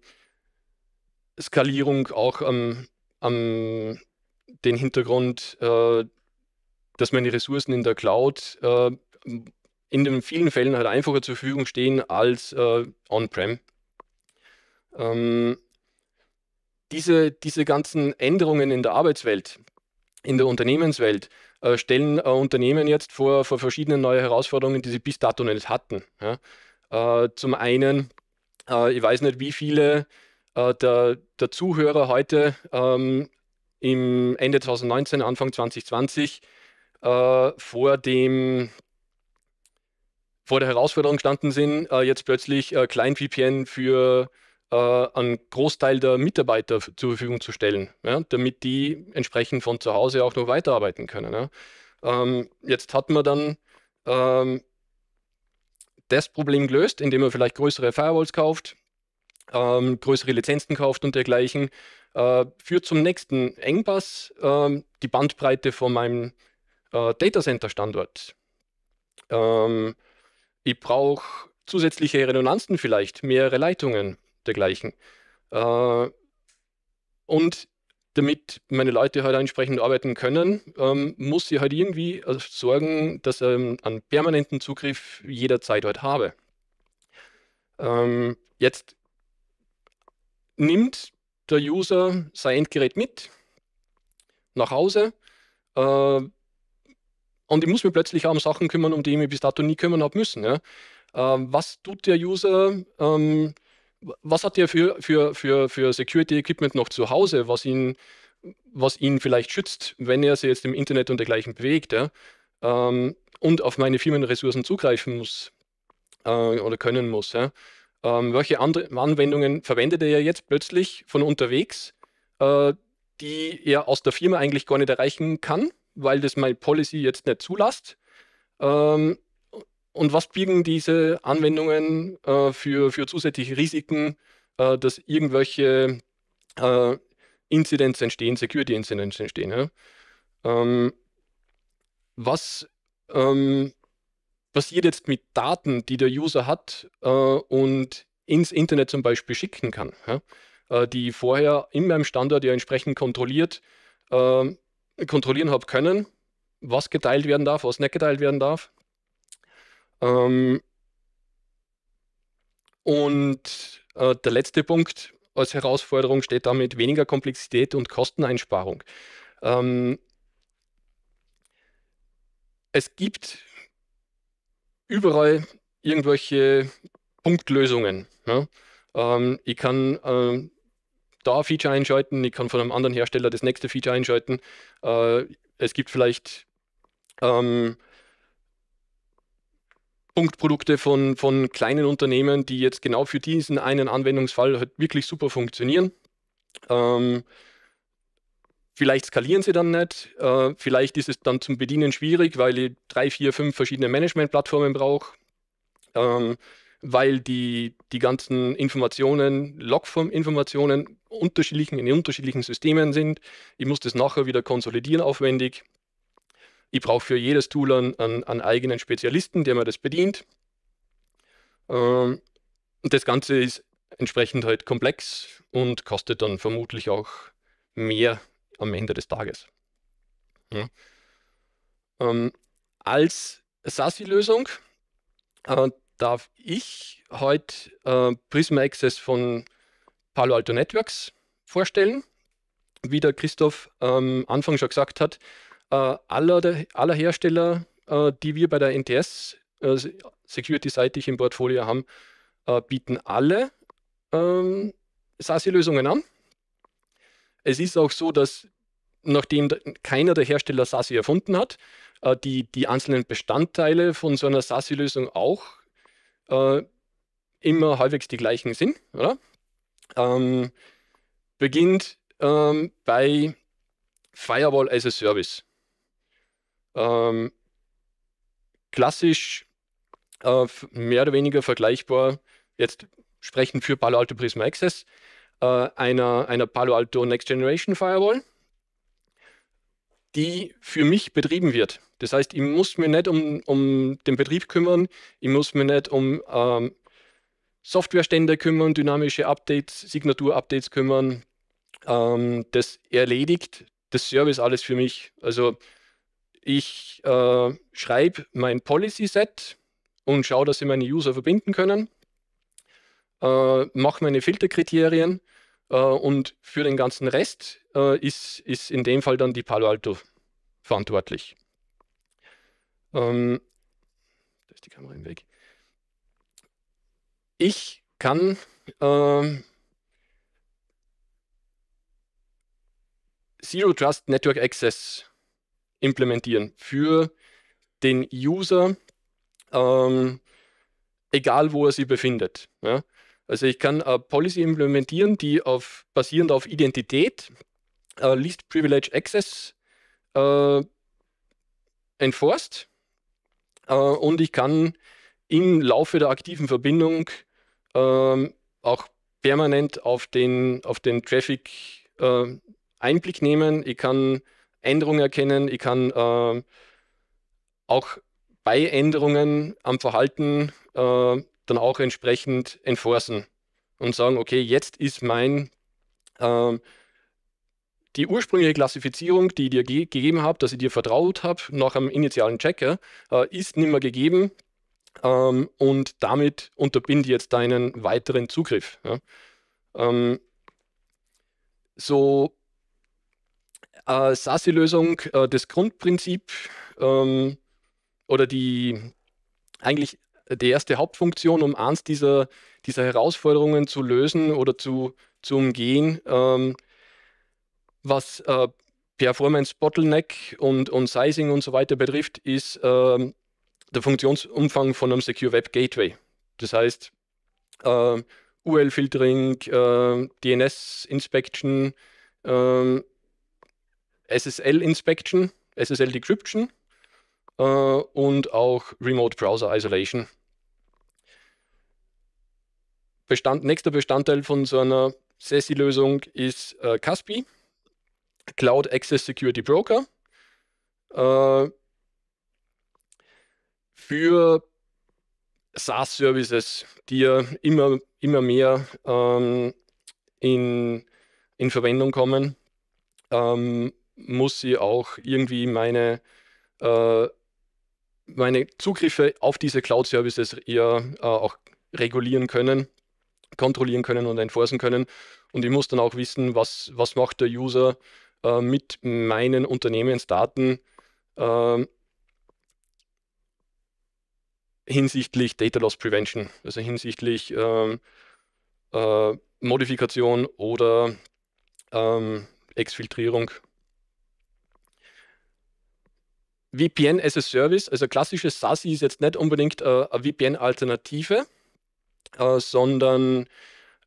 Skalierung auch am, am den Hintergrund, äh, dass meine Ressourcen in der Cloud äh, in den vielen Fällen halt einfacher zur Verfügung stehen als äh, on-prem. Ähm, diese, diese ganzen Änderungen in der Arbeitswelt, in der Unternehmenswelt, äh, stellen äh, Unternehmen jetzt vor, vor verschiedenen neue Herausforderungen, die sie bis dato nicht hatten. Ja? Äh, zum einen, äh, ich weiß nicht, wie viele äh, der, der, Zuhörer heute ähm, im Ende 2019, Anfang 2020 äh, vor dem vor der Herausforderung standen sind, äh, jetzt plötzlich äh, Client-VPN für äh, einen Großteil der Mitarbeiter zur Verfügung zu stellen, ja, damit die entsprechend von zu Hause auch noch weiterarbeiten können. Ja. Ähm, jetzt hat man dann ähm, das Problem gelöst, indem er vielleicht größere Firewalls kauft, ähm, größere Lizenzen kauft und dergleichen, äh, führt zum nächsten Engpass, ähm, die Bandbreite von meinem äh, Datacenter-Standort. Ähm, ich brauche zusätzliche Redundanzen vielleicht, mehrere Leitungen dergleichen. Äh, und damit meine Leute halt entsprechend arbeiten können, ähm, muss ich halt irgendwie äh, sorgen, dass ich ähm, einen permanenten Zugriff jederzeit halt habe. Ähm, jetzt nimmt der User sein Endgerät mit nach Hause äh, und ich muss mich plötzlich auch um Sachen kümmern, um die ich mich bis dato nie kümmern habe müssen. Ja? Äh, was tut der User? Ähm, was hat er für, für, für, für Security Equipment noch zu Hause, was ihn, was ihn vielleicht schützt, wenn er sich jetzt im Internet und dergleichen bewegt ja? ähm, und auf meine Firmenressourcen zugreifen muss äh, oder können muss. Ja? Ähm, welche anderen Anwendungen verwendet er jetzt plötzlich von unterwegs, äh, die er aus der Firma eigentlich gar nicht erreichen kann, weil das meine Policy jetzt nicht zulässt? Ähm, und was birgen diese Anwendungen äh, für, für zusätzliche Risiken, äh, dass irgendwelche äh, Incidents entstehen, Security Incidents entstehen? Ja? Ähm, was ähm, passiert jetzt mit Daten, die der User hat äh, und ins Internet zum Beispiel schicken kann, ja? Äh, die vorher in meinem Standard ja entsprechend kontrolliert äh, kontrollieren habe können, was geteilt werden darf, was nicht geteilt werden darf? Ähm, und äh, der letzte Punkt als Herausforderung steht damit weniger Komplexität und Kosteneinsparung. Ähm, es gibt überall irgendwelche Punktlösungen. Ne? Ähm, ich kann ähm, da ein Feature einschalten, ich kann von einem anderen Hersteller das nächste Feature einschalten. Äh, es gibt vielleicht ähm, Punktprodukte von, von kleinen Unternehmen, die jetzt genau für diesen einen Anwendungsfall halt wirklich super funktionieren. Ähm, vielleicht skalieren sie dann nicht, äh, vielleicht ist es dann zum Bedienen schwierig, weil ich drei, vier, fünf verschiedene Management-Plattformen brauche, ähm, weil die, die ganzen Informationen, Logform-Informationen unterschiedlichen, in unterschiedlichen Systemen sind. Ich muss das nachher wieder konsolidieren aufwendig. Ich brauche für jedes Tool einen, einen, eigenen Spezialisten, der mir das bedient. Ähm, und das Ganze ist entsprechend halt komplex und kostet dann vermutlich auch mehr am Ende des Tages. Ja. Ähm, als SASI-Lösung äh, darf ich heute äh, Prisma Access von Palo Alto Networks vorstellen. Wie der Christoph am ähm, Anfang schon gesagt hat, äh, aller, aller Hersteller, äh, die wir bei der NTS äh, security-seitig im Portfolio haben, bieten alle ähm, SASI-Lösungen an. Es ist auch so, dass nachdem keiner der Hersteller SASI erfunden hat, äh, die, die einzelnen Bestandteile von so einer SASI-Lösung auch äh, immer halbwegs die gleichen sind. Ähm, beginnt ähm, bei Firewall as a Service ähm, klassisch äh, mehr oder weniger vergleichbar, jetzt sprechen für Palo Alto Prisma Access, äh, einer, einer Palo Alto Next Generation Firewall, die für mich betrieben wird. Das heißt, ich muss mir nicht um, um den Betrieb kümmern, ich muss mir nicht um ähm, Softwarestände kümmern, dynamische Updates, Signatur-Updates kümmern. Ähm, das erledigt das Service alles für mich. Also ich äh, schreibe mein Policy-Set und schaue, dass sie meine User verbinden können, äh, mache meine Filterkriterien äh, und für den ganzen Rest äh, ist, ist in dem Fall dann die Palo Alto verantwortlich. Ähm, da ist die Kamera im Weg. Ich kann ähm, Zero Trust Network Access implementieren für den User, ähm, egal wo er sich befindet. Ja? Also ich kann eine Policy implementieren, die auf, basierend auf Identität, äh, Least Privilege Access äh, enforced äh, und ich kann im Laufe der aktiven Verbindung ähm, auch permanent auf den, auf den Traffic äh, Einblick nehmen. Ich kann Änderungen erkennen, ich kann äh, auch bei Änderungen am Verhalten äh, dann auch entsprechend enforcen und sagen, okay, jetzt ist mein äh, die ursprüngliche Klassifizierung, die ich dir ge gegeben habe, dass ich dir vertraut habe nach einem initialen Checker, äh, äh, ist nicht mehr gegeben ähm, und damit unterbinde jetzt deinen weiteren Zugriff. Ja. Ähm, so äh, SASI-Lösung, äh, das Grundprinzip ähm, oder die eigentlich die erste Hauptfunktion, um eins dieser, dieser Herausforderungen zu lösen oder zu, zu umgehen, ähm, was äh, Performance Bottleneck und, und Sizing und so weiter betrifft, ist ähm, der Funktionsumfang von einem Secure Web Gateway. Das heißt, äh, UL-Filtering, äh, DNS-Inspection, äh, SSL Inspection, SSL Decryption äh, und auch Remote Browser Isolation. Bestand, nächster Bestandteil von so einer SESI-Lösung ist äh, Caspi, Cloud Access Security Broker. Äh, für SaaS-Services, die ja immer, immer mehr ähm, in, in Verwendung kommen, ähm, muss ich auch irgendwie meine, äh, meine Zugriffe auf diese Cloud-Services eher äh, auch regulieren können, kontrollieren können und enforcen können. Und ich muss dann auch wissen, was, was macht der User äh, mit meinen Unternehmensdaten ähm, hinsichtlich Data Loss Prevention, also hinsichtlich ähm, äh, Modifikation oder ähm, Exfiltrierung VPN as a Service, also klassisches SASI ist jetzt nicht unbedingt äh, eine VPN-Alternative, äh, sondern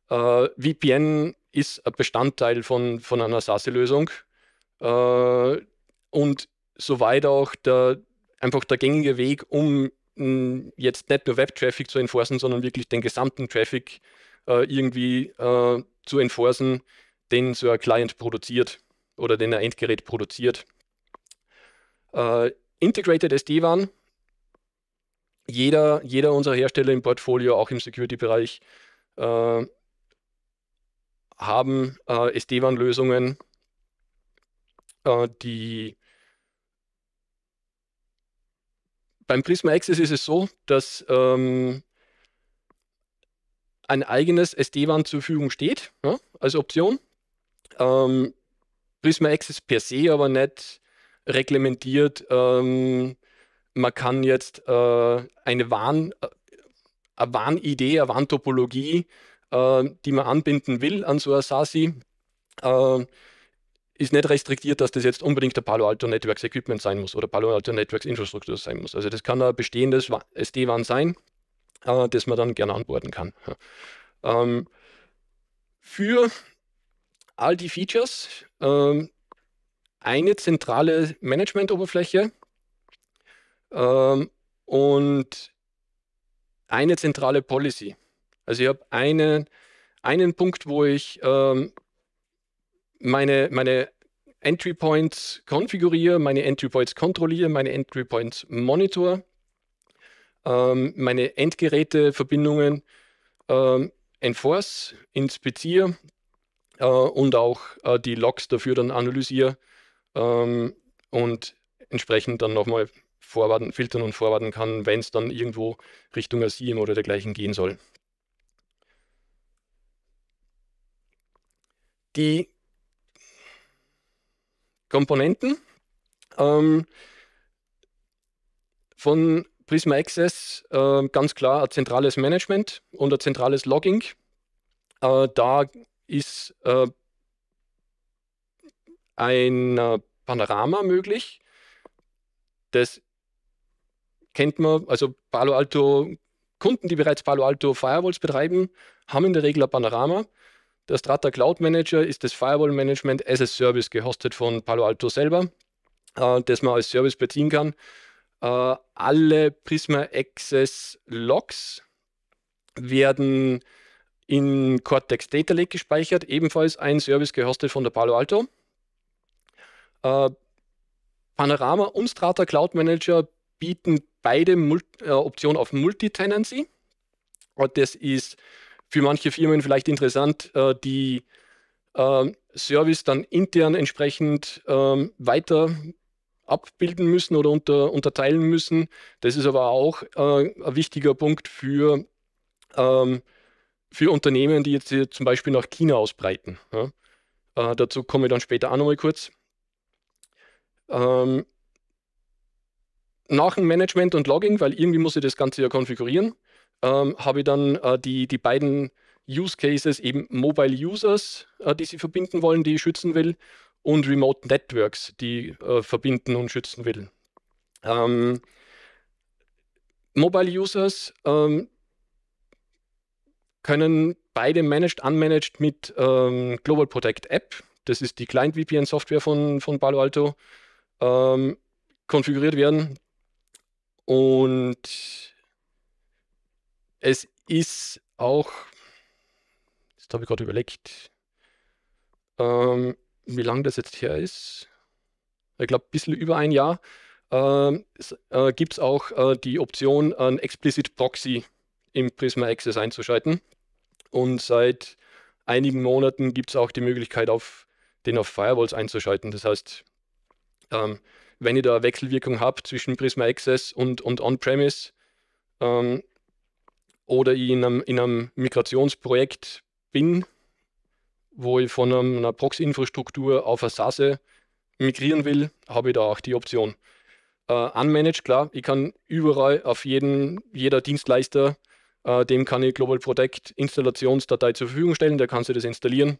äh, VPN ist ein Bestandteil von, von einer SASI-Lösung. Äh, und soweit auch der, einfach der gängige Weg, um mh, jetzt nicht nur Web-Traffic zu enforcen, sondern wirklich den gesamten Traffic äh, irgendwie äh, zu enforcen, den so ein Client produziert oder den ein Endgerät produziert. Äh, Integrated SD-WAN, jeder, jeder unserer Hersteller im Portfolio, auch im Security-Bereich, äh, haben äh, SD-WAN-Lösungen, äh, die beim Prisma Access ist es so, dass ähm, ein eigenes SD-WAN zur Verfügung steht, ja, als Option. Ähm, Prisma Access per se aber nicht reglementiert. Ähm, man kann jetzt äh, eine Warn, äh, eine Warnidee, eine Warntopologie, äh, die man anbinden will an so ein SASI, äh, ist nicht restriktiert, dass das jetzt unbedingt der Palo Alto Networks Equipment sein muss oder Palo Alto Networks Infrastruktur sein muss. Also das kann ein bestehendes SD-WAN sein, äh, das man dann gerne anborden kann. Ja. Ähm, für all die Features, ähm, eine zentrale Management-Oberfläche ähm, und eine zentrale Policy. Also ich habe einen, einen Punkt, wo ich ähm, meine, meine Entry Points konfiguriere, meine Entry Points kontrolliere, meine Entry Points monitor, ähm, meine Endgeräteverbindungen ähm, enforce, inspiziere äh, und auch äh, die Logs dafür dann analysiere ähm, und entsprechend dann nochmal forwarden, filtern und vorwarten kann, wenn es dann irgendwo Richtung ASIM oder dergleichen gehen soll. Die Komponenten ähm, von Prisma Access äh, ganz klar ein zentrales Management und ein zentrales Logging. Äh, da ist äh, ein Panorama möglich. Das kennt man, also Palo Alto, Kunden, die bereits Palo Alto Firewalls betreiben, haben in der Regel ein Panorama. Der Strata Cloud Manager ist das Firewall Management as a Service gehostet von Palo Alto selber, äh, das man als Service beziehen kann. Äh, alle Prisma Access Logs werden in Cortex Data Lake gespeichert, ebenfalls ein Service gehostet von der Palo Alto. Äh, Panorama und Strata Cloud Manager bieten beide Mul äh, Optionen auf Multitenancy. Und das ist für manche Firmen vielleicht interessant, äh, die ähm, Service dann intern entsprechend ähm, weiter abbilden müssen oder unter, unterteilen müssen. Das ist aber auch äh, ein wichtiger Punkt für ähm, für Unternehmen, die jetzt zum Beispiel nach China ausbreiten. Ja. Äh, dazu komme ich dann später auch nochmal kurz. Ähm, nach dem Management und Logging, weil irgendwie muss ich das Ganze ja konfigurieren, ähm, habe ich dann äh, die, die beiden Use Cases, eben Mobile Users, äh, die sie verbinden wollen, die ich schützen will, und Remote Networks, die äh, verbinden und schützen will. Ähm, Mobile Users ähm, können beide managed, unmanaged mit ähm, Global Protect App. Das ist die Client VPN Software von, von Palo Alto ähm, konfiguriert werden. Und es ist auch, jetzt habe ich gerade überlegt, ähm, wie lange das jetzt her ist. Ich glaube, ein bisschen über ein Jahr. Ähm, äh, Gibt es auch äh, die Option, einen Explicit Proxy im Prisma Access einzuschalten. Und seit einigen Monaten gibt es auch die Möglichkeit, auf, den auf Firewalls einzuschalten. Das heißt, ähm, wenn ich da eine Wechselwirkung habe zwischen Prisma Access und, und On-Premise ähm, oder ich in einem, in einem Migrationsprojekt bin, wo ich von einem, einer Proxy-Infrastruktur auf eine SASE migrieren will, habe ich da auch die Option. Äh, unmanaged, klar, ich kann überall auf jeden, jeder Dienstleister, äh, dem kann ich Global Protect Installationsdatei zur Verfügung stellen, der kann sich das installieren.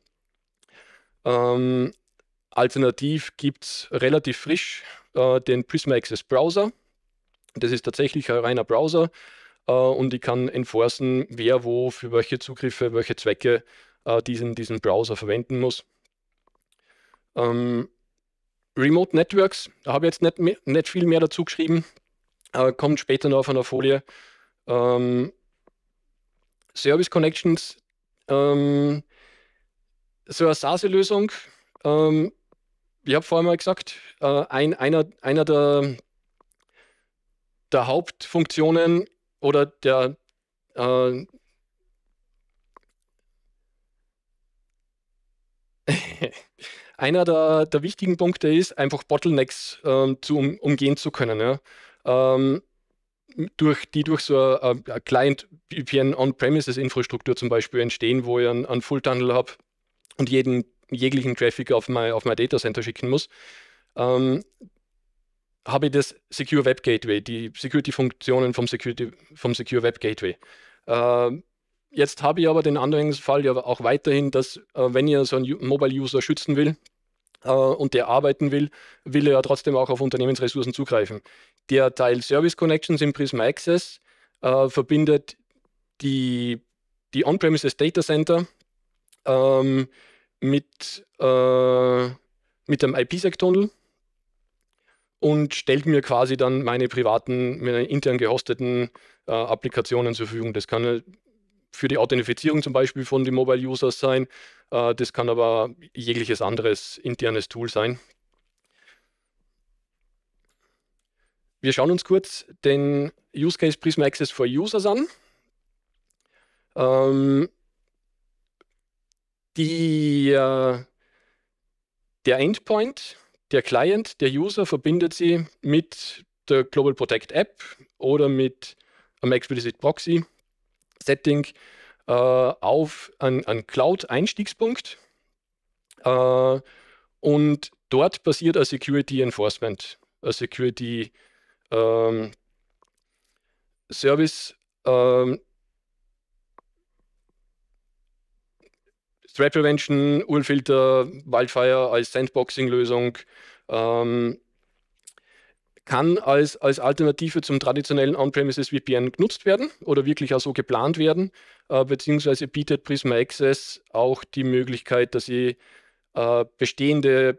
Ähm, Alternativ gibt es relativ frisch äh, den Prisma Access Browser. Das ist tatsächlich ein reiner Browser äh, und ich kann enforcen, wer wo für welche Zugriffe, welche Zwecke äh, diesen, diesen Browser verwenden muss. Ähm, Remote Networks, da habe ich jetzt nicht, mehr, nicht viel mehr dazu geschrieben, äh, kommt später noch auf einer Folie. Ähm, Service Connections, ähm, so eine SaaS-Lösung, ähm, ich habe vorher mal gesagt, äh, ein, einer, einer der, der Hauptfunktionen oder der äh, <laughs> einer der, der, wichtigen Punkte ist, einfach Bottlenecks ähm, zu um, umgehen zu können. Ja? Ähm, durch, die durch so eine, äh, eine Client-VPN-On-Premises-Infrastruktur zum Beispiel entstehen, wo ich einen, einen Full-Tunnel habe und jeden jeglichen Traffic auf mein, auf mein Data schicken muss, ähm, habe ich das Secure Web Gateway, die Security-Funktionen vom, Security, vom Secure Web Gateway. Ähm, jetzt habe ich aber den Anwendungsfall ja auch weiterhin, dass äh, wenn ihr so einen Mobile-User schützen will, äh, und der arbeiten will, will er ja trotzdem auch auf Unternehmensressourcen zugreifen. Der Teil Service Connections in Prisma Access äh, verbindet die, die On-Premises Data Center ähm, mit, äh, mit einem IPsec-Tunnel und stellt mir quasi dann meine privaten, meine intern gehosteten äh, Applikationen zur Verfügung. Das kann halt für die Authentifizierung zum Beispiel von den Mobile-Users sein, äh, das kann aber jegliches anderes internes Tool sein. Wir schauen uns kurz den Use Case Prisma Access for Users an. Ähm, die, äh, der Endpoint, der Client, der User verbindet sie mit der Global Protect App oder mit einem Explicit Proxy Setting äh, auf einen, einen Cloud-Einstiegspunkt. Äh, und dort passiert ein Security Enforcement, ein Security ähm, Service, ähm, Threat Prevention, Uhrenfilter, Wildfire als Sandboxing-Lösung. Ähm, kann als, als Alternative zum traditionellen On-Premises VPN genutzt werden oder wirklich auch so geplant werden, äh, beziehungsweise bietet Prisma Access auch die Möglichkeit, dass ich äh, bestehende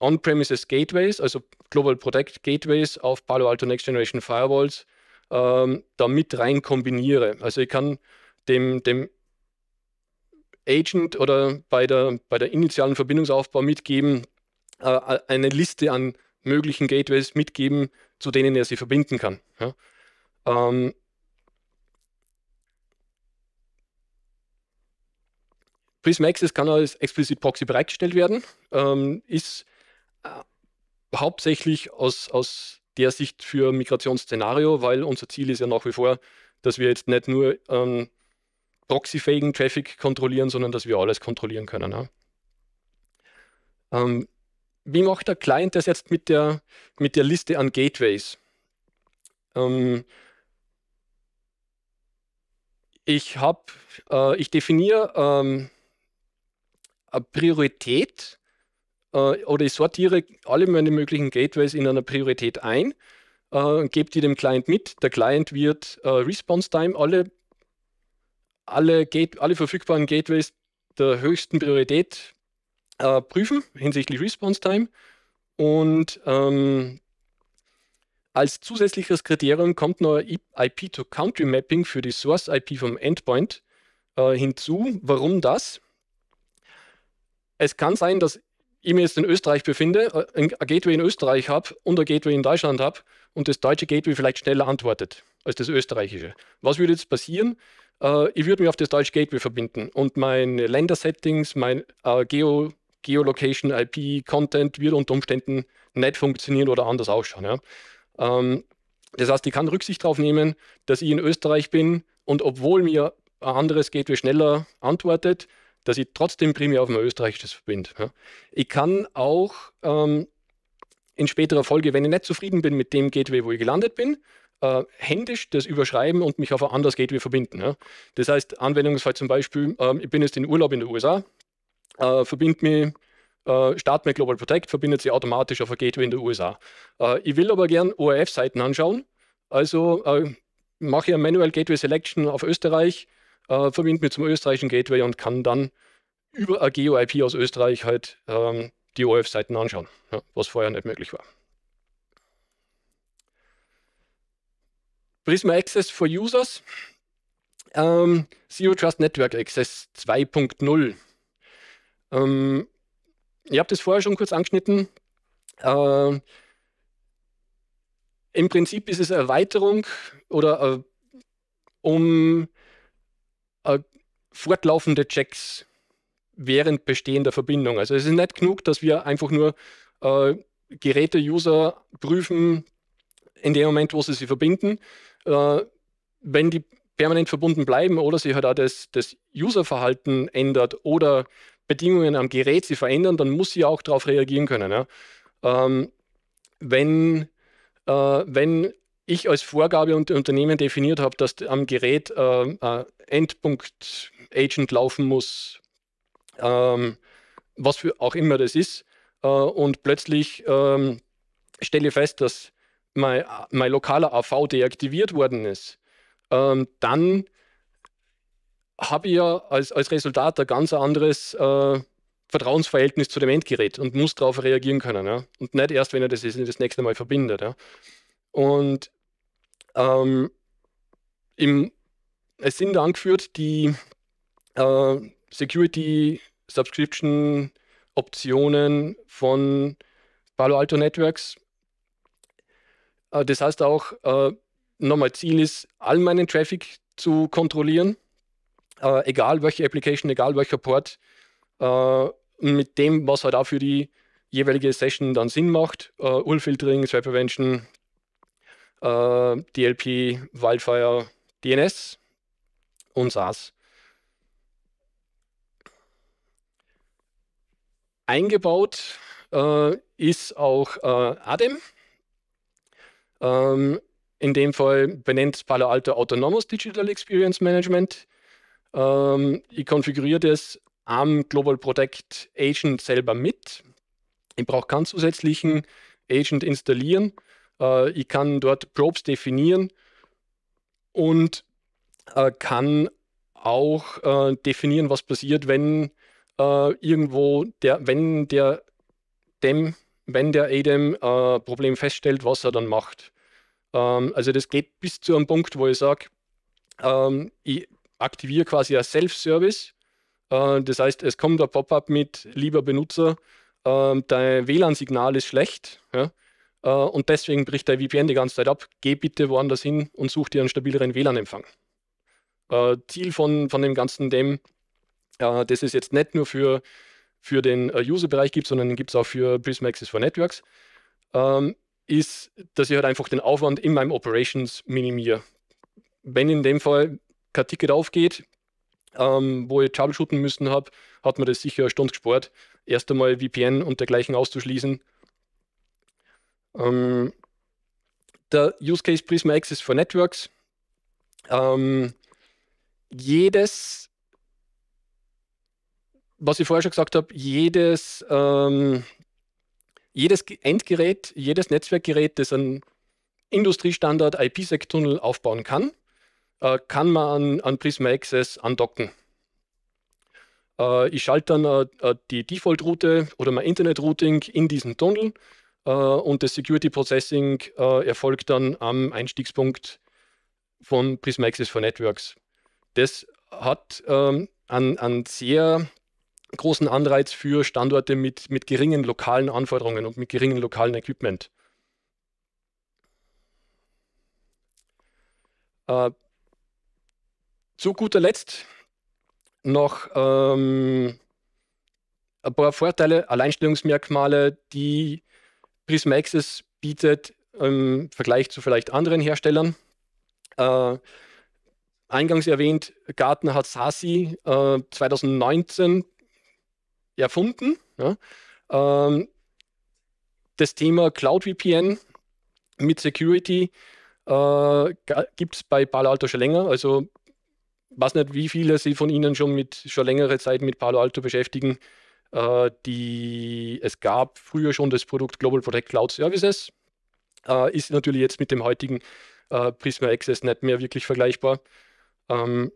On-Premises Gateways, also Global Protect Gateways auf Palo Alto Next Generation Firewalls, ähm, da mit rein kombiniere. Also ich kann dem, dem Agent oder bei der, bei der initialen Verbindungsaufbau mitgeben, äh, eine Liste an möglichen Gateways mitgeben, zu denen er sie verbinden kann. Ja? Ähm, Prism Access kann als explizit Proxy bereitgestellt werden, ähm, ist äh, hauptsächlich aus, aus der Sicht für Migrationsszenario, weil unser Ziel ist ja nach wie vor, dass wir jetzt nicht nur ähm, proxyfähigen Traffic kontrollieren, sondern dass wir alles kontrollieren können. Ja. Ähm, wie macht der Client das jetzt mit der, mit der Liste an Gateways? Ähm, ich habe, äh, ich definiere ähm, eine Priorität äh, oder ich sortiere alle meine möglichen Gateways in einer Priorität ein äh, und gebe die dem Client mit. Der Client wird äh, Response Time, alle alle, Gate alle verfügbaren Gateways der höchsten Priorität äh, prüfen hinsichtlich Response Time. Und ähm, als zusätzliches Kriterium kommt noch IP-to-Country-Mapping für die Source-IP vom Endpoint äh, hinzu. Warum das? Es kann sein, dass ich mich jetzt in Österreich befinde, äh, ein Gateway in Österreich habe und ein Gateway in Deutschland habe und das deutsche Gateway vielleicht schneller antwortet als das österreichische. Was würde jetzt passieren? Äh, ich würde mich auf das deutsche Gateway verbinden und meine Länder-Settings, mein äh, Geo Geolocation, IP, Content wird unter Umständen nicht funktionieren oder anders ausschauen. Ja? Ähm, das heißt, ich kann Rücksicht darauf nehmen, dass ich in Österreich bin und obwohl mir ein anderes Gateway schneller antwortet, dass ich trotzdem primär auf ein österreichisches verbinde. Ja? Ich kann auch ähm, in späterer Folge, wenn ich nicht zufrieden bin mit dem Gateway, wo ich gelandet bin, äh, händisch das überschreiben und mich auf ein anderes Gateway verbinden. Ja? Das heißt, Anwendungsfall zum Beispiel, äh, ich bin jetzt in Urlaub in den USA, äh, verbinde mich äh, starte mir Global Protect, verbindet sie automatisch auf ein Gateway in den USA. Äh, ich will aber gern ORF-Seiten anschauen, also äh, mache ich eine Manual Gateway Selection auf Österreich, äh, verbinde mich zum österreichischen Gateway und kann dann über ein GeoIP aus Österreich halt ähm, die ORF-Seiten anschauen, ja, was vorher nicht möglich war. Prisma Access for Users, ähm, Zero Trust Network Access 2.0. Ähm, ich habe das vorher schon kurz angeschnitten. Ähm, Im Prinzip ist es eine Erweiterung oder äh, um äh, fortlaufende Checks während bestehender Verbindung. Also es ist nicht genug, dass wir einfach nur äh, Geräte-User prüfen in dem Moment, wo sie sie verbinden, äh, wenn die permanent verbunden bleiben oder sich halt auch das, das Userverhalten ändert oder Bedingungen am Gerät sie verändern, dann muss sie auch darauf reagieren können. Ja. Ähm, wenn, äh, wenn ich als Vorgabe und Unternehmen definiert habe, dass am Gerät äh, äh Endpunkt-Agent laufen muss, ähm, was für auch immer das ist, äh, und plötzlich ähm, stelle fest, dass mein, mein lokaler AV deaktiviert worden ist, ähm, dann habe ich ja als, als Resultat ein ganz anderes äh, Vertrauensverhältnis zu dem Endgerät und muss darauf reagieren können. Ja? Und nicht erst, wenn er das, das nächste Mal verbindet. Ja? Und ähm, im, es sind angeführt die äh, Security Subscription Optionen von Palo Alto Networks äh, das heißt auch, äh, nochmal Ziel ist, all meinen Traffic zu kontrollieren, äh, egal welche Application, egal welcher Port, mit dem, was halt auch für die jeweilige Session dann Sinn macht. Uh, Ull-Filtering, Threat Prevention, DLP, Wildfire, DNS und SaaS. Eingebaut uh, ist auch ADEM. Ähm, in dem Fall benennt Palo Alto Autonomous Digital Experience Management. Ähm, ich konfiguriere das am Global Protect Agent selber mit. Ich brauche keinen zusätzlichen Agent installieren. Äh, ich kann dort Probes definieren und äh, kann auch äh, definieren, was passiert, wenn äh, irgendwo der, wenn der dem wenn der ADEM äh, Problem feststellt, was er dann macht. Ähm, also das geht bis zu einem Punkt, wo ich sage, ähm, ich aktiviere quasi ein Self-Service. Äh, das heißt, es kommt ein Pop-up mit, lieber Benutzer, äh, dein WLAN-Signal ist schlecht ja? Äh, und deswegen bricht dein VPN die ganze Zeit ab. Geh bitte woanders hin und such dir einen stabileren WLAN-Empfang. Äh, Ziel von, von dem ganzen dem, äh, das ist jetzt nicht nur für für den äh, User-Bereich gibt, sondern den gibt es auch für Prism Access for Networks, ähm, ist, dass ich halt einfach den Aufwand in meinem Operations minimiere. Wenn in dem Fall kein Ticket aufgeht, ähm, wo ich troubleshooten müssen habe, hat man das sicher eine Stunde gespart, erst einmal VPN und dergleichen auszuschließen. Ähm, der Use Case Prisma Access for Networks. Ähm, jedes was ich vorher schon gesagt habe, jedes, ähm, jedes Endgerät, jedes Netzwerkgerät, das einen Industriestandard IPsec-Tunnel aufbauen kann, äh, kann man an, an Prisma Access andocken. Äh, ich schalte dann äh, äh die Default-Route oder mein Internet-Routing in diesen Tunnel äh, und das Security-Processing äh, erfolgt dann am Einstiegspunkt von Prisma Access for Networks. Das hat ähm, an, an sehr großen Anreiz für Standorte mit, mit geringen lokalen Anforderungen und mit geringen lokalen Equipment. Äh, zu guter Letzt noch ähm, ein paar Vorteile, Alleinstellungsmerkmale, die Prism Access bietet im Vergleich zu vielleicht anderen Herstellern. Äh, eingangs erwähnt, Gartner hat SASI äh, 2019 erfunden. Ja. Ähm, das Thema Cloud VPN mit Security äh, gibt es bei Palo Alto schon länger. Also weiß nicht, wie viele Sie von Ihnen schon mit schon längere Zeit mit Palo Alto beschäftigen. Äh, die, es gab früher schon das Produkt Global Protect Cloud Services. Äh, ist natürlich jetzt mit dem heutigen äh, Prisma Access nicht mehr wirklich vergleichbar. Ähm,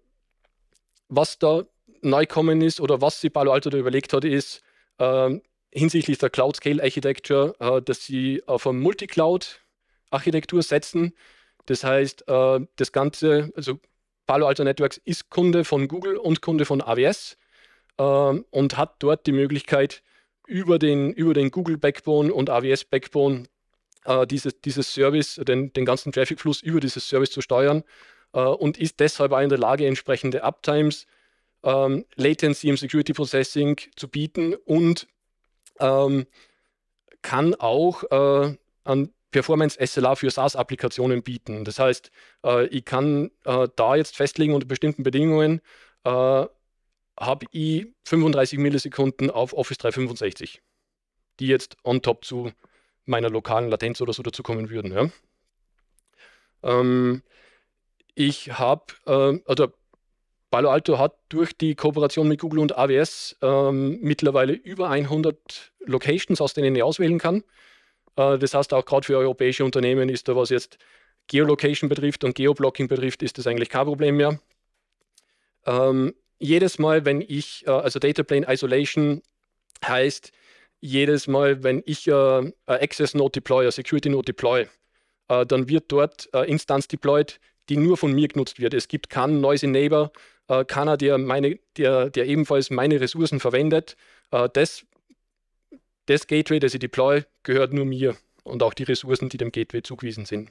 was da neu neikommen ist oder was sie Palo Alto da überlegt hat, ist ähm, hinsichtlich der Cloud Scale Architecture, äh, dass sie auf eine Multicloud Architektur setzen. Das heißt, äh, das Ganze, also Palo Alto Networks ist Kunde von Google und Kunde von AWS äh, und hat dort die Möglichkeit, über den, über den Google Backbone und AWS Backbone äh, dieses, dieses Service, den, den ganzen Traffic-Fluss über dieses Service zu steuern äh, und ist deshalb auch in der Lage, entsprechende Uptimes äh, ähm, Latency im Security Processing zu bieten und ähm, kann auch äh, an Performance SLA für SaaS-Applikationen bieten. Das heißt, äh, ich kann äh, da jetzt festlegen unter bestimmten Bedingungen, äh, habe ich 35 Millisekunden auf Office 365, die jetzt on top zu meiner lokalen Latenz oder so dazukommen würden. Ja? Ähm, ich habe, äh, oder Palo Alto hat durch die Kooperation mit Google und AWS ähm, mittlerweile über 100 Locations, aus denen ich auswählen kann. Äh, das heißt, auch gerade für europäische Unternehmen ist da, was jetzt Geolocation betrifft und Geoblocking betrifft, ist das eigentlich kein Problem mehr. Ähm, jedes Mal, wenn ich, äh, also Data Plane Isolation heißt, jedes Mal, wenn ich äh, Access Node deploy, Security Node deploy, äh, dann wird dort äh, Instanz deployed, die nur von mir genutzt wird. Es gibt keinen Noisy Neighbor, äh, keiner, der, meine, der, der ebenfalls meine Ressourcen verwendet. Äh, das, das Gateway, das ich deploy, gehört nur mir und auch die Ressourcen, die dem Gateway zugewiesen sind.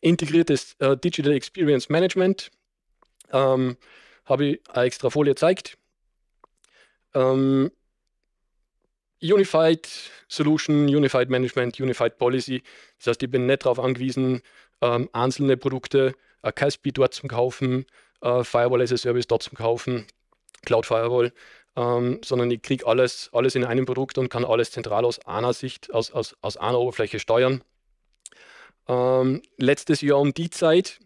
Integriertes äh, Digital Experience Management ähm, habe ich eine extra Folie gezeigt. Ähm, Unified Solution, Unified Management, Unified Policy. Das heißt, ich bin nicht darauf angewiesen, ähm, einzelne Produkte, ein äh, Caspi dort zu kaufen, äh, Firewall as a Service dort zum Kaufen, Cloud Firewall, ähm, sondern ich kriege alles, alles in einem Produkt und kann alles zentral aus einer Sicht, aus, aus, aus einer Oberfläche steuern. Ähm, letztes Jahr um die Zeit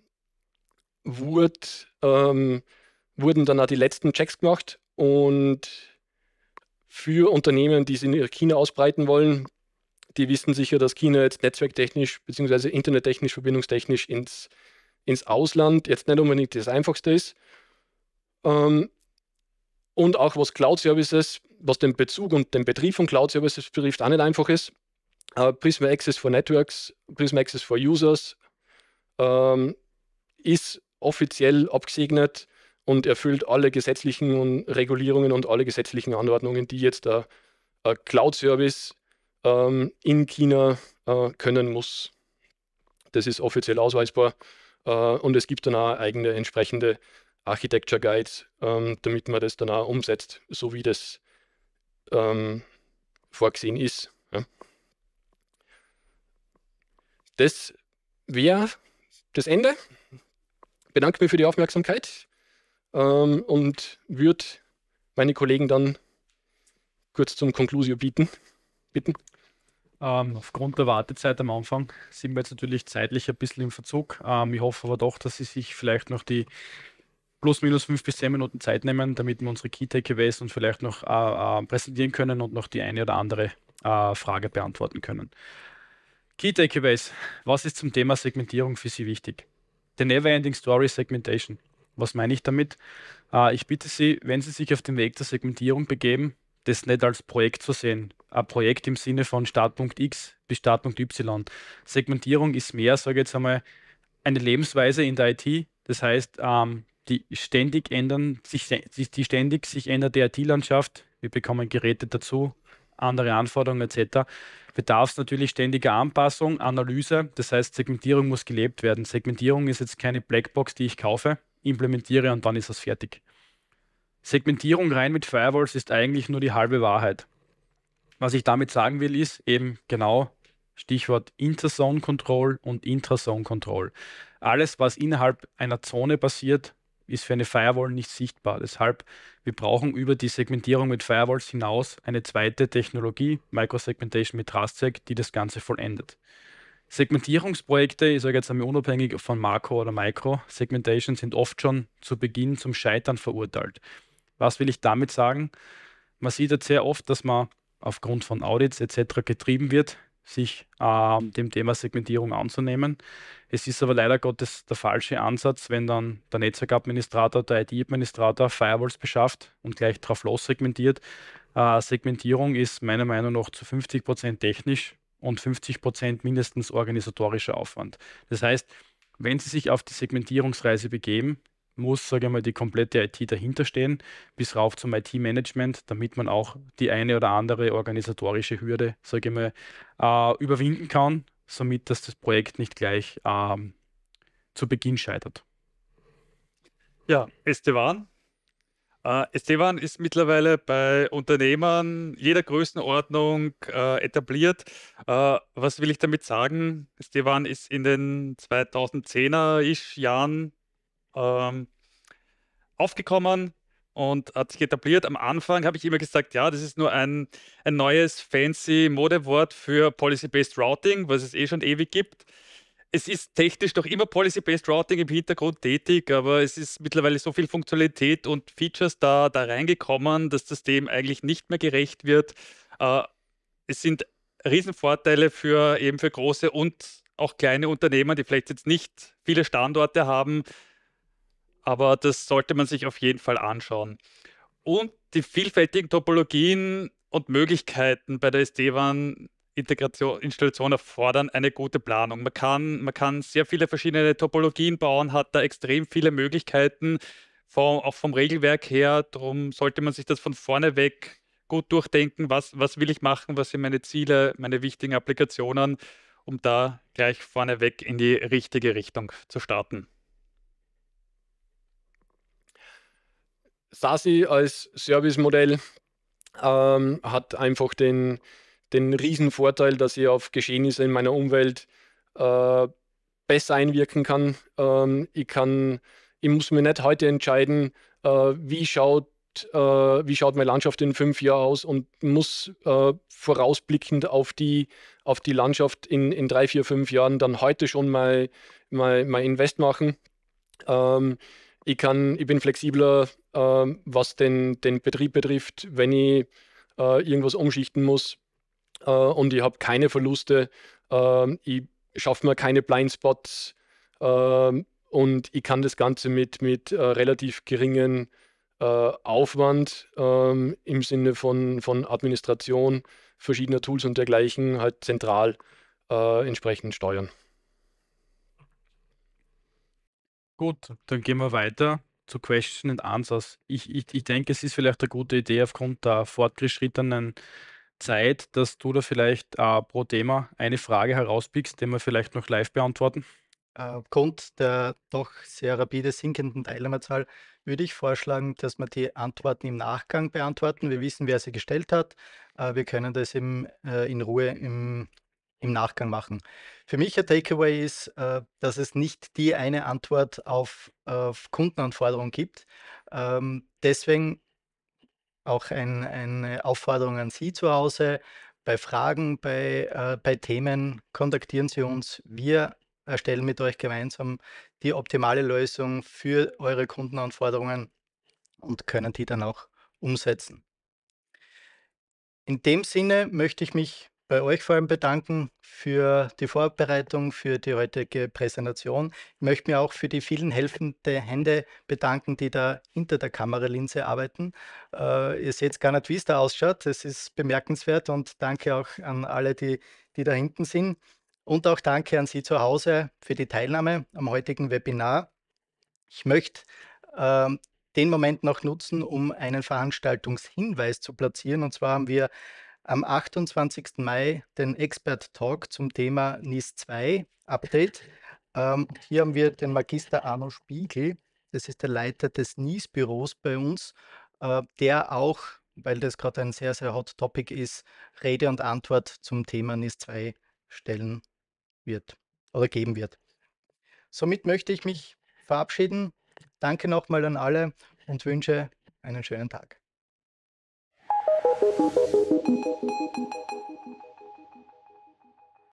wurde, ähm, wurden dann auch die letzten Checks gemacht und für Unternehmen, die es in China ausbreiten wollen, die wissen sicher, dass China jetzt netzwerktechnisch bzw. internettechnisch, verbindungstechnisch ins, ins Ausland jetzt nicht unbedingt das Einfachste ist. Ähm, und auch was Cloud Services, was den Bezug und den Betrieb von Cloud Services betrifft, auch nicht einfach ist. Äh, Prisma Access for Networks, Prisma Access for Users ähm, ist offiziell abgesegnet und erfüllt alle gesetzlichen und Regulierungen und alle gesetzlichen Anordnungen, die jetzt der äh, Cloud Service ähm, in China äh, können muss. Das ist offiziell ausweisbar. Äh, und es gibt dann auch eigene entsprechende Architecture Guides, ähm, damit man das dann auch umsetzt, so wie das ähm, vorgesehen ist. Ja. Das wäre das Ende. Bedanke mich für die Aufmerksamkeit ähm, und würde meine Kollegen dann kurz zum Conclusio bieten. Bitten. Ähm, aufgrund der Wartezeit am Anfang sind wir jetzt natürlich zeitlich ein bisschen im Verzug. Ähm, ich hoffe aber doch, dass Sie sich vielleicht noch die plus minus fünf bis zehn Minuten Zeit nehmen, damit wir unsere Key Takeaways und vielleicht noch äh, äh, präsentieren können und noch die eine oder andere äh, Frage beantworten können. Key Takeaways. Was ist zum Thema Segmentierung für Sie wichtig? The Neverending Story Segmentation. Was meine ich damit? Äh, ich bitte Sie, wenn Sie sich auf den Weg der Segmentierung begeben, das nicht als Projekt zu sehen. Ein Projekt im Sinne von Startpunkt X bis Startpunkt Y. Segmentierung ist mehr, sage ich jetzt einmal, eine Lebensweise in der IT. Das heißt, ähm, die ständig ändern, sich, die ständig sich änderte IT-Landschaft, wir bekommen Geräte dazu, andere Anforderungen etc. Bedarf es natürlich ständiger Anpassung, Analyse, das heißt, Segmentierung muss gelebt werden. Segmentierung ist jetzt keine Blackbox, die ich kaufe, implementiere und dann ist es fertig. Segmentierung rein mit Firewalls ist eigentlich nur die halbe Wahrheit. Was ich damit sagen will, ist eben genau Stichwort Interzone Control und Intrazone Control. Alles, was innerhalb einer Zone passiert, ist für eine Firewall nicht sichtbar. Deshalb, wir brauchen über die Segmentierung mit Firewalls hinaus eine zweite Technologie, Microsegmentation mit Trustsec, die das Ganze vollendet. Segmentierungsprojekte, ich sage jetzt einmal unabhängig von Makro oder Micro, Segmentation sind oft schon zu Beginn zum Scheitern verurteilt. Was will ich damit sagen? Man sieht jetzt sehr oft, dass man aufgrund von Audits etc. getrieben wird, sich äh, dem Thema Segmentierung anzunehmen. Es ist aber leider Gottes der falsche Ansatz, wenn dann der Netzwerkadministrator, der IT-Administrator Firewalls beschafft und gleich drauf los segmentiert. Äh, Segmentierung ist meiner Meinung nach zu 50% Prozent technisch und 50% Prozent mindestens organisatorischer Aufwand. Das heißt, wenn Sie sich auf die Segmentierungsreise begeben, muss, sage ich mal, die komplette IT dahinter stehen, bis rauf zum IT-Management, damit man auch die eine oder andere organisatorische Hürde, sage ich mal, äh, überwinden kann, somit dass das Projekt nicht gleich ähm, zu Beginn scheitert. Ja, Esteban. Äh, Esteban ist mittlerweile bei Unternehmern jeder Größenordnung äh, etabliert. Äh, was will ich damit sagen? Esteban ist in den 2010er-Jahren ähm, aufgekommen und hat sich etabliert. Am Anfang habe ich immer gesagt, ja, das ist nur ein, ein neues fancy Modewort für Policy-Based Routing, was es eh schon ewig gibt. Es ist technisch doch immer Policy-Based Routing im Hintergrund tätig, aber es ist mittlerweile so viel Funktionalität und Features da, da reingekommen, dass das dem eigentlich nicht mehr gerecht wird. Äh, es sind Riesenvorteile für eben für große und auch kleine Unternehmen, die vielleicht jetzt nicht viele Standorte haben, aber das sollte man sich auf jeden Fall anschauen. Und die vielfältigen Topologien und Möglichkeiten bei der SD-WAN Integration, Installation erfordern eine gute Planung. Man kann, man kann sehr viele verschiedene Topologien bauen, hat da extrem viele Möglichkeiten, vom, auch vom Regelwerk her. Darum sollte man sich das von vorne weg gut durchdenken, was, was will ich machen, was sind meine Ziele, meine wichtigen Applikationen, um da gleich vorneweg in die richtige Richtung zu starten. Sasi als Servicemodell ähm, hat einfach den, den riesen Vorteil, dass ich auf Geschehnisse in meiner Umwelt äh, besser einwirken kann. Ähm, ich kann, ich muss mir nicht heute entscheiden, äh, wie schaut äh, wie schaut meine Landschaft in fünf Jahren aus und muss äh, vorausblickend auf die, auf die Landschaft in, in drei, vier, fünf Jahren dann heute schon mal mein, mein, mein Invest machen. Ähm, ich, kann, ich bin flexibler, äh, was den, den Betrieb betrifft, wenn ich äh, irgendwas umschichten muss äh, und ich habe keine Verluste. Ähm, ich schaffe mir keine Blindspots ähm, und ich kann das Ganze mit, mit äh, relativ geringen äh, Aufwand ähm, im Sinne von, von Administration verschiedener Tools und dergleichen halt zentral äh, entsprechend steuern. Gut, dann gehen wir weiter zu Question and Answers. Ich, ich, ich denke, es ist vielleicht eine gute Idee aufgrund der fortgeschrittenen Zeit, dass du da vielleicht äh, pro Thema eine Frage herauspickst, die wir vielleicht noch live beantworten. Äh, aufgrund der doch sehr rapide sinkenden Teilnehmerzahl würde ich vorschlagen, dass wir die Antworten im Nachgang beantworten. Wir wissen, wer sie gestellt hat. Äh, wir können das eben äh, in Ruhe im im Nachgang machen. Für mich ein Takeaway ist, äh, dass es nicht die eine Antwort auf, auf Kundenanforderungen gibt. Ähm, deswegen auch ein, eine Aufforderung an Sie zu Hause. Bei Fragen, bei, äh, bei Themen kontaktieren Sie uns. Wir erstellen mit euch gemeinsam die optimale Lösung für eure Kundenanforderungen und können die dann auch umsetzen. In dem Sinne möchte ich mich bei euch vor allem bedanken für die Vorbereitung, für die heutige Präsentation. Ich möchte mich auch für die vielen helfenden Hände bedanken, die da hinter der Kameralinse arbeiten. Äh, ihr seht gar nicht, wie es da ausschaut. Es ist bemerkenswert und danke auch an alle, die, die da hinten sind. Und auch danke an Sie zu Hause für die Teilnahme am heutigen Webinar. Ich möchte äh, den Moment noch nutzen, um einen Veranstaltungshinweis zu platzieren. Und zwar haben wir am 28. Mai den Expert Talk zum Thema NIS 2 Update. Ähm, hier haben wir den Magister Arno Spiegel, das ist der Leiter des NIS-Büros bei uns, äh, der auch, weil das gerade ein sehr, sehr hot Topic ist, Rede und Antwort zum Thema NIS 2 stellen wird oder geben wird. Somit möchte ich mich verabschieden. Danke nochmal an alle und wünsche einen schönen Tag. Thank you.